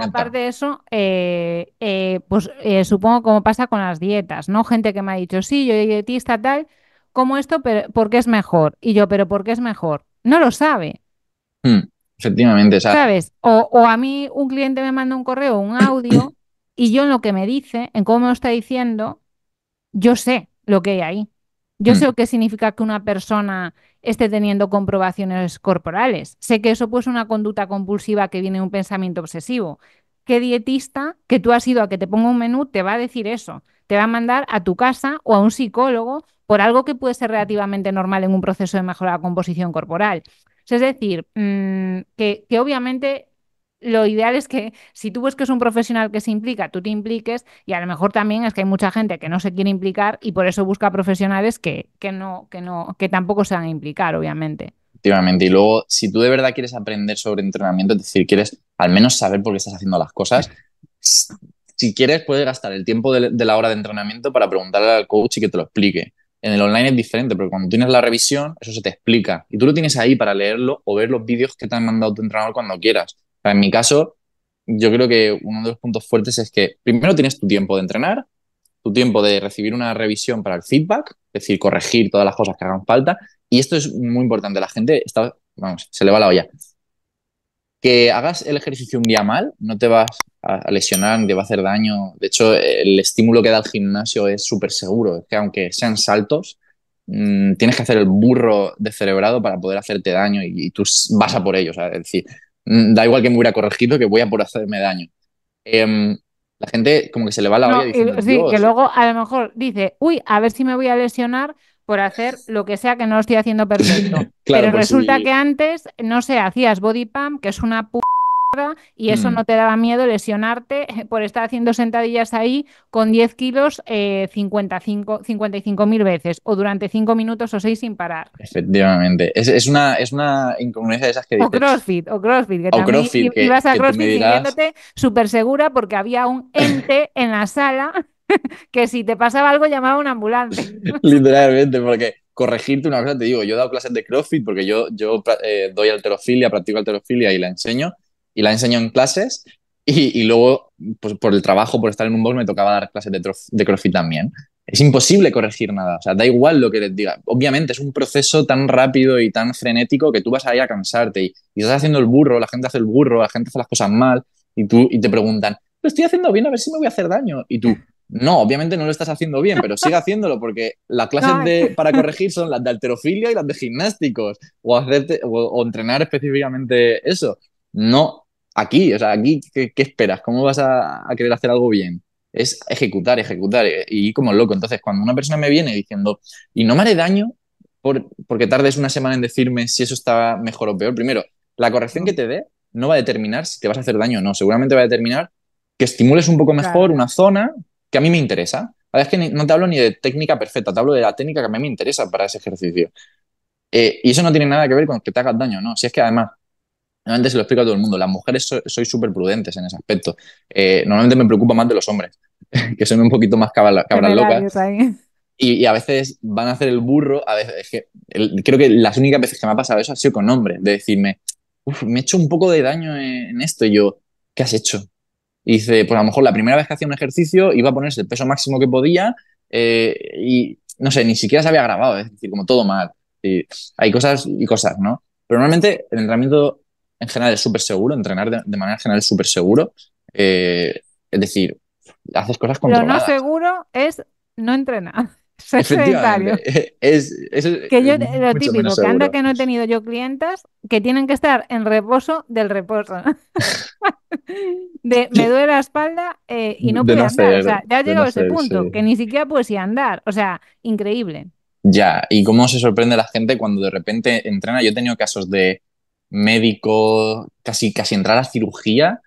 S1: aparte de eso, eh, eh, pues supongo como pasa con las dietas, ¿no? Gente que me ha dicho, sí, yo soy dietista tal, como esto, pero ¿por es mejor? Y yo, pero ¿por qué es mejor? No lo sabe.
S2: Hmm, efectivamente, ¿sabes?
S1: O, a mí un cliente me manda un correo, un audio, y yo en lo que me dice, en cómo me lo está diciendo, yo sé lo que hay ahí. Yo hmm. sé lo que significa que una persona esté teniendo comprobaciones corporales. Sé que eso pues es una conducta compulsiva que viene de un pensamiento obsesivo. ¿Qué dietista que tú has ido a que te ponga un menú te va a decir eso? Te va a mandar a tu casa o a un psicólogo por algo que puede ser relativamente normal en un proceso de mejora de la composición corporal es decir, mm, que, obviamente lo ideal es que si tú ves que es un profesional que se implica, tú te impliques y a lo mejor también es que hay mucha gente que no se quiere implicar y por eso busca profesionales que, no, que no, que tampoco se van a implicar, obviamente.
S2: Y luego, si tú de verdad quieres aprender sobre entrenamiento, es decir, quieres al menos saber por qué estás haciendo las cosas, si quieres puedes gastar el tiempo de la hora de entrenamiento para preguntarle al coach y que te lo explique. En el online es diferente, porque cuando tienes la revisión, eso se te explica. Y tú lo tienes ahí para leerlo o ver los vídeos que te han mandado tu entrenador cuando quieras. en mi caso, yo creo que uno de los puntos fuertes es que primero tienes tu tiempo de entrenar, tu tiempo de recibir una revisión para el feedback, es decir, corregir todas las cosas que hagan falta. Y esto es muy importante. La gente está, se le va la olla que hagas el ejercicio un día mal, no te vas a lesionar, ni te va a hacer daño. De hecho, el estímulo que da el gimnasio es súper seguro. Es que aunque sean saltos, mm, tienes que hacer el burro de cerebrado para poder hacerte daño y, tú vas a por ello. Es decir, mm, da igual que me hubiera corregido que voy a por hacerme daño. Em, la gente como que se le va la olla diciendo, Sí, que luego
S1: a lo mejor dice, uy, a ver si me voy a lesionar por hacer lo que sea que no lo estoy haciendo perfecto. Pero pues resulta que antes, no sé, hacías body pump, que es una p y eso mm. no te daba miedo lesionarte por estar haciendo sentadillas ahí con 10 kilos eh, 55 mil veces o durante 5 minutos o 6 sin parar.
S2: Efectivamente, es, una, es una incongruencia de esas que dices. O
S1: CrossFit, o CrossFit, que también ibas a CrossFit diciéndote sintiéndote súper segura porque había un ente en la sala que si te pasaba algo llamaba a una ambulancia.
S2: Literalmente, porque corregirte una cosa, te digo, yo he dado clases de CrossFit porque yo, yo eh, doy alterofilia, practico alterofilia y la enseño, y la enseño en clases, y, luego, pues, por el trabajo, por estar en un box, me tocaba dar clases de, de CrossFit también. Es imposible corregir nada, o sea, da igual lo que les diga. Obviamente es un proceso tan rápido y tan frenético que tú vas ahí a cansarte y, estás haciendo el burro, la gente hace el burro, la gente hace las cosas mal y tú y te preguntan, lo estoy haciendo bien a ver si me voy a hacer daño. Y tú, no, obviamente no lo estás haciendo bien, pero sigue haciéndolo porque las clases de, para corregir son las de alterofilia y las de gimnásticos o, o, entrenar específicamente eso. No aquí, o sea, aquí, ¿qué, esperas? ¿Cómo vas a, querer hacer algo bien? Es ejecutar, ejecutar eh, y, como loco. Entonces, cuando una persona me viene diciendo, y no me haré daño por, porque tardes una semana en decirme si eso está mejor o peor, primero, la corrección que te dé no va a determinar si te vas a hacer daño o no, seguramente va a determinar que estimules un poco mejor una zona, que a mí me interesa. verdad es que no te hablo ni de técnica perfecta, te hablo de la técnica que a mí me interesa para ese ejercicio. Eh, y eso no tiene nada que ver con que te hagas daño, ¿no? Si es que además, normalmente se lo explico a todo el mundo, las mujeres soy super súper prudentes en ese aspecto. Eh, normalmente me preocupa más de los hombres, que son un poquito más cabra cabras locas. Y, a veces van a hacer el burro, a veces, creo que las únicas veces que me ha pasado eso ha sido con hombres, de decirme, me he hecho un poco de daño en esto, y yo, ¿qué has hecho? Y dice, pues a lo mejor la primera vez que hacía un ejercicio iba a ponerse el peso máximo que podía eh, y no sé, ni siquiera se había grabado, es decir, como todo mal. hay cosas y cosas, ¿no? Pero normalmente el entrenamiento en general es súper seguro, entrenar de, manera general es súper seguro. Eh, es decir, haces cosas controladas. Lo no
S1: seguro es no entrenar.
S2: Es, que yo, lo típico, que anda que no
S1: he tenido yo clientas que tienen que estar en reposo del reposo. de me duele la espalda eh, y no puedo andar. ya ha llegado ese punto, que ni siquiera puedo andar. O sea, increíble.
S2: Ya, y cómo se sorprende la gente cuando de repente entrena. Yo he tenido casos de médico, casi, casi entrar a cirugía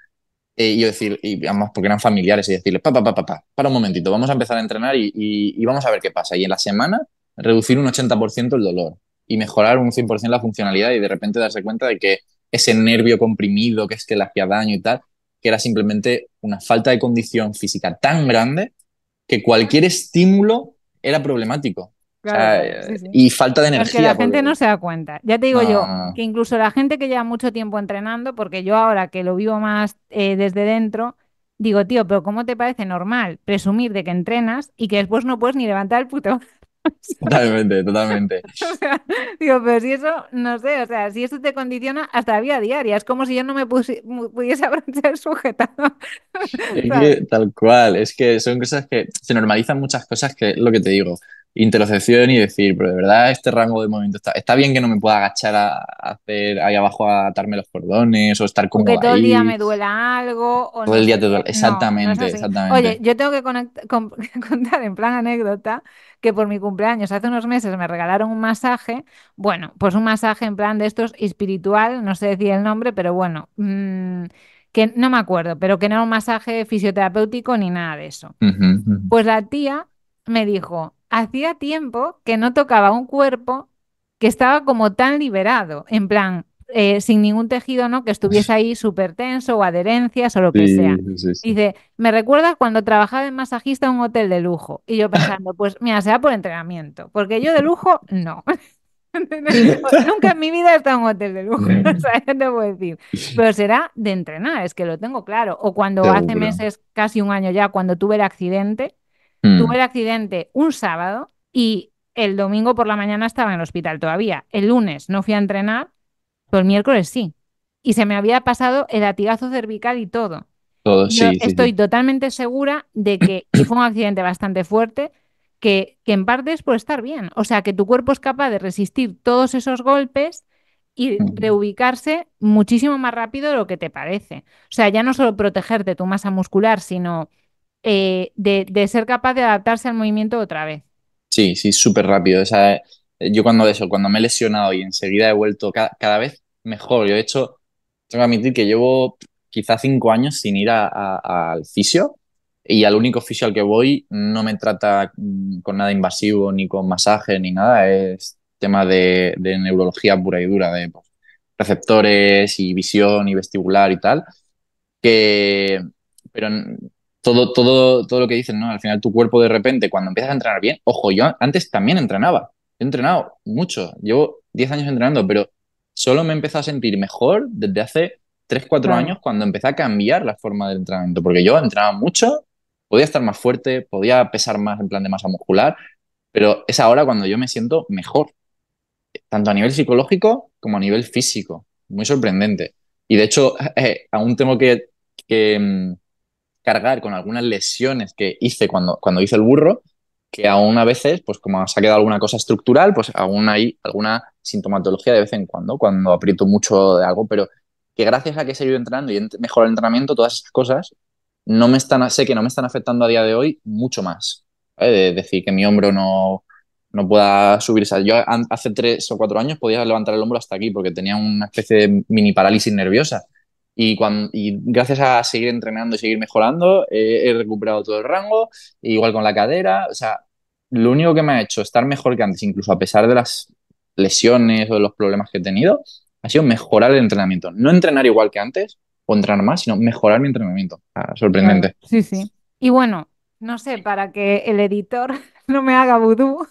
S2: eh, y yo decir, y vamos, porque eran familiares, y decirles, papá, papá, papá, para un momentito, vamos a empezar a entrenar y, y, vamos a ver qué pasa. Y en la semana, reducir un 80% el dolor y mejorar un 100% la funcionalidad y de repente darse cuenta de que ese nervio comprimido que es que le hacía daño y tal, que era simplemente una falta de condición física tan grande que cualquier estímulo era problemático. Ah, y falta de energía. la gente no
S1: se da cuenta. Ya te digo yo, ah. que incluso la gente que lleva mucho tiempo entrenando, porque yo ahora que lo vivo más eh, desde dentro, digo, tío, pero ¿cómo te parece normal presumir de que entrenas y que después no puedes ni levantar el puto?
S2: totalmente, totalmente.
S1: digo, pero si eso, no sé, o sea, si eso te condiciona hasta la vida diaria, es como si yo no me pudiese abrochar sujetado. es que,
S2: tal cual, es que son cosas que se normalizan muchas cosas que lo que te digo interocepción y decir, pero de verdad este rango de movimiento está, está bien que no me pueda agachar a, hacer ahí abajo a atarme los cordones o estar como que todo el día me
S1: duela algo todo el día te
S2: duela, exactamente, exactamente. Oye,
S1: yo tengo que contar en plan anécdota que por mi cumpleaños hace unos meses me regalaron un masaje, bueno, pues un masaje en plan de estos espiritual, no sé decir el nombre, pero bueno, mm, que no me acuerdo, pero que no era un masaje fisioterapéutico ni nada de eso. Pues la tía me dijo, hacía tiempo que no tocaba un cuerpo que estaba como tan liberado, en plan, eh, sin ningún tejido, ¿no? Que estuviese ahí súper tenso o adherencias o lo que sea. Dice, me recuerda cuando trabajaba de masajista en un hotel de lujo. Y yo pensando, pues mira, sea por entrenamiento, porque yo de lujo, no. Nunca en mi vida he estado en un hotel de lujo, o sea, te puedo decir. Pero será de entrenar, es que lo tengo claro. O cuando hace meses, casi un año ya, cuando tuve el accidente, Mm. Tuve el accidente un sábado y el domingo por la mañana estaba en el hospital todavía. El lunes no fui a entrenar, pero el miércoles sí. Y se me había pasado el latigazo cervical y todo.
S2: Todo, sí, estoy
S1: totalmente segura de que fue un accidente bastante fuerte, que, que en parte es por estar bien. O sea, que tu cuerpo es capaz de resistir todos esos golpes y mm. reubicarse muchísimo más rápido de lo que te parece. O sea, ya no solo protegerte tu masa muscular, sino eh, de, ser capaz de adaptarse al movimiento otra vez.
S2: Sí, sí, súper rápido. Eh, yo cuando eso, cuando me he lesionado y enseguida he vuelto cada, vez mejor. Yo he hecho, tengo que admitir que llevo quizás cinco años sin ir al fisio y al único fisio al que voy no me trata mm, con nada invasivo, ni con masaje, ni nada. Es tema de, neurología pura y dura, de pues, receptores y visión y vestibular y tal. Que, pero todo, todo, todo lo que dicen, ¿no? Al final tu cuerpo de repente, cuando empiezas a entrenar bien, ojo, yo antes también entrenaba, he entrenado mucho, llevo 10 años entrenando, pero solo me empecé a sentir mejor desde hace 3, 4 años cuando empecé a cambiar la forma del entrenamiento, porque yo entrenaba mucho, podía estar más fuerte, podía pesar más en plan de masa muscular, pero es ahora cuando yo me siento mejor, tanto a nivel psicológico como a nivel físico, muy sorprendente. Y de hecho, eh, aún tengo que mm, cargar con algunas lesiones que hice cuando, cuando hice el burro, que aún a veces, pues como se ha quedado alguna cosa estructural, pues aún hay alguna sintomatología de vez en cuando, cuando aprieto mucho de algo, pero que gracias a que he seguido entrenando y mejor el entrenamiento, todas esas cosas, no me están, sé que no me están afectando a día de hoy mucho más. es decir que mi hombro no, no pueda subirse. yo hace tres o cuatro años podía levantar el hombro hasta aquí porque tenía una especie de mini parálisis nerviosa. Y, cuando, y gracias a seguir entrenando y seguir mejorando, eh, he recuperado todo el rango, igual con la cadera. O sea, lo único que me ha hecho estar mejor que antes, incluso a pesar de las lesiones o de los problemas que he tenido, ha sido mejorar el entrenamiento. No entrenar igual que antes o entrenar más, sino mejorar mi entrenamiento. sorprendente.
S1: Sí, sí. Y bueno, no sé, para que el editor no me haga vudú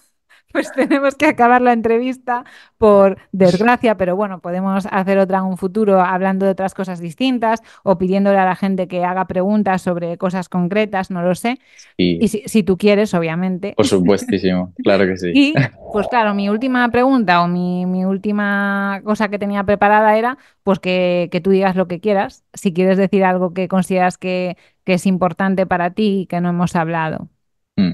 S1: pues tenemos que acabar la entrevista por desgracia, pero bueno, podemos hacer otra en un futuro hablando de otras cosas distintas o pidiéndole a la gente que haga preguntas sobre cosas concretas, no lo sé. Y, si, tú quieres, obviamente. Por
S2: supuestísimo, claro que sí. Y
S1: pues claro, mi última pregunta o mi, última cosa que tenía preparada era pues que, tú digas lo que quieras, si quieres decir algo que consideras que, que es importante para ti y que no hemos hablado. Mm.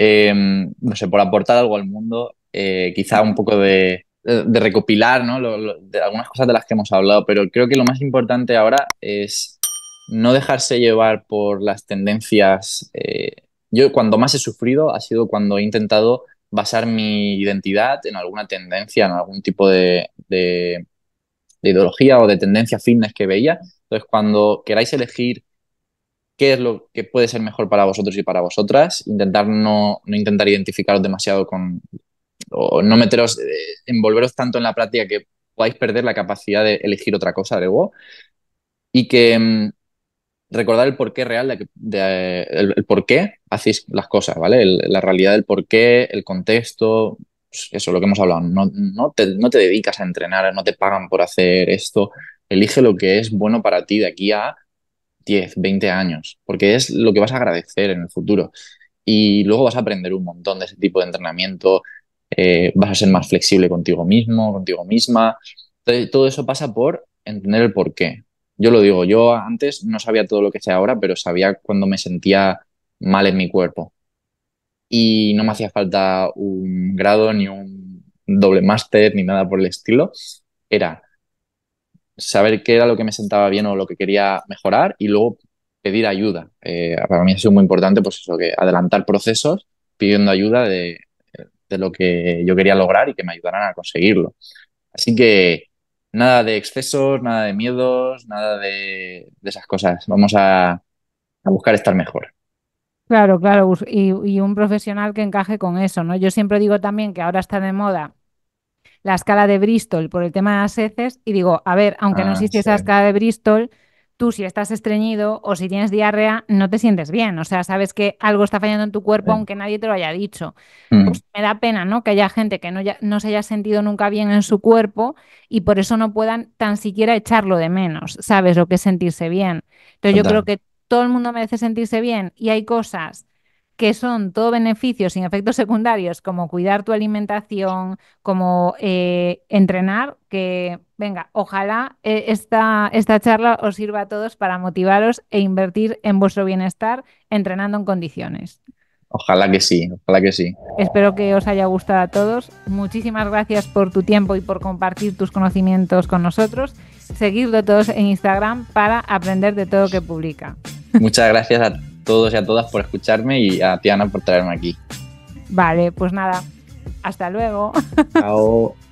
S2: Em, no sé, por aportar algo al mundo, eh, quizá un poco de, recopilar ¿no? de algunas cosas de las que hemos hablado, pero creo que lo más importante ahora es no dejarse llevar por las tendencias. Eh, yo cuando más he sufrido ha sido cuando he intentado basar mi identidad en alguna tendencia, en algún tipo de, de ideología o de tendencia fitness que veía. Entonces, cuando queráis elegir qué es lo que puede ser mejor para vosotros y para vosotras, intentar no, no intentar identificaros demasiado con, o no meteros, eh, envolveros tanto en la práctica que podáis perder la capacidad de elegir otra cosa luego y que mm, recordar el porqué real, el, porqué por qué hacéis las cosas, ¿vale? la realidad del por qué, el contexto, pues eso, lo que hemos hablado, no, no, no te dedicas a entrenar, no te pagan por hacer esto, elige lo que es bueno para ti de aquí a 10, 20 años, porque es lo que vas a agradecer en el futuro. Y luego vas a aprender un montón de ese tipo de entrenamiento, eh, vas a ser más flexible contigo mismo, contigo misma. todo eso pasa por entender el por qué. Yo lo digo, yo antes no sabía todo lo que sé ahora, pero sabía cuando me sentía mal en mi cuerpo. Y no me hacía falta un grado, ni un doble máster, ni nada por el estilo. Era saber qué era lo que me sentaba bien o lo que quería mejorar y luego pedir ayuda. Eh, para mí ha sido muy importante, pues eso, que adelantar procesos pidiendo ayuda de, lo que yo quería lograr y que me ayudaran a conseguirlo. Así que nada de excesos, nada de miedos, nada de, esas cosas. Vamos a, buscar estar mejor.
S1: Claro, claro, y, y, un profesional que encaje con eso, ¿no? Yo siempre digo también que ahora está de moda la escala de Bristol por el tema de las heces y digo, a ver, aunque no ah, existe esa escala de Bristol, tú si estás estreñido o si tienes diarrea, no te sientes bien. O sea, sabes que algo está fallando en tu cuerpo aunque nadie te lo haya dicho. Mm. Pues me da pena, ¿no? Que haya gente que no, se haya sentido nunca bien en su cuerpo y por eso no puedan tan siquiera echarlo de menos, ¿sabes? Lo que es sentirse bien. Entonces yo creo que todo el mundo merece sentirse bien y hay cosas que son todo beneficios sin efectos secundarios, como cuidar tu alimentación, como eh, entrenar, que venga, ojalá eh, esta, charla os sirva a todos para motivaros e invertir en vuestro bienestar entrenando en condiciones.
S2: Ojalá que sí, ojalá que sí.
S1: Espero que os haya gustado a todos. Muchísimas gracias por tu tiempo y por compartir tus conocimientos con nosotros. Seguidlo todos en Instagram para aprender de todo que publica.
S2: Muchas gracias a todos y a todas por escucharme y a Tiana por traerme aquí.
S1: Vale, pues nada, hasta luego.
S2: Chao.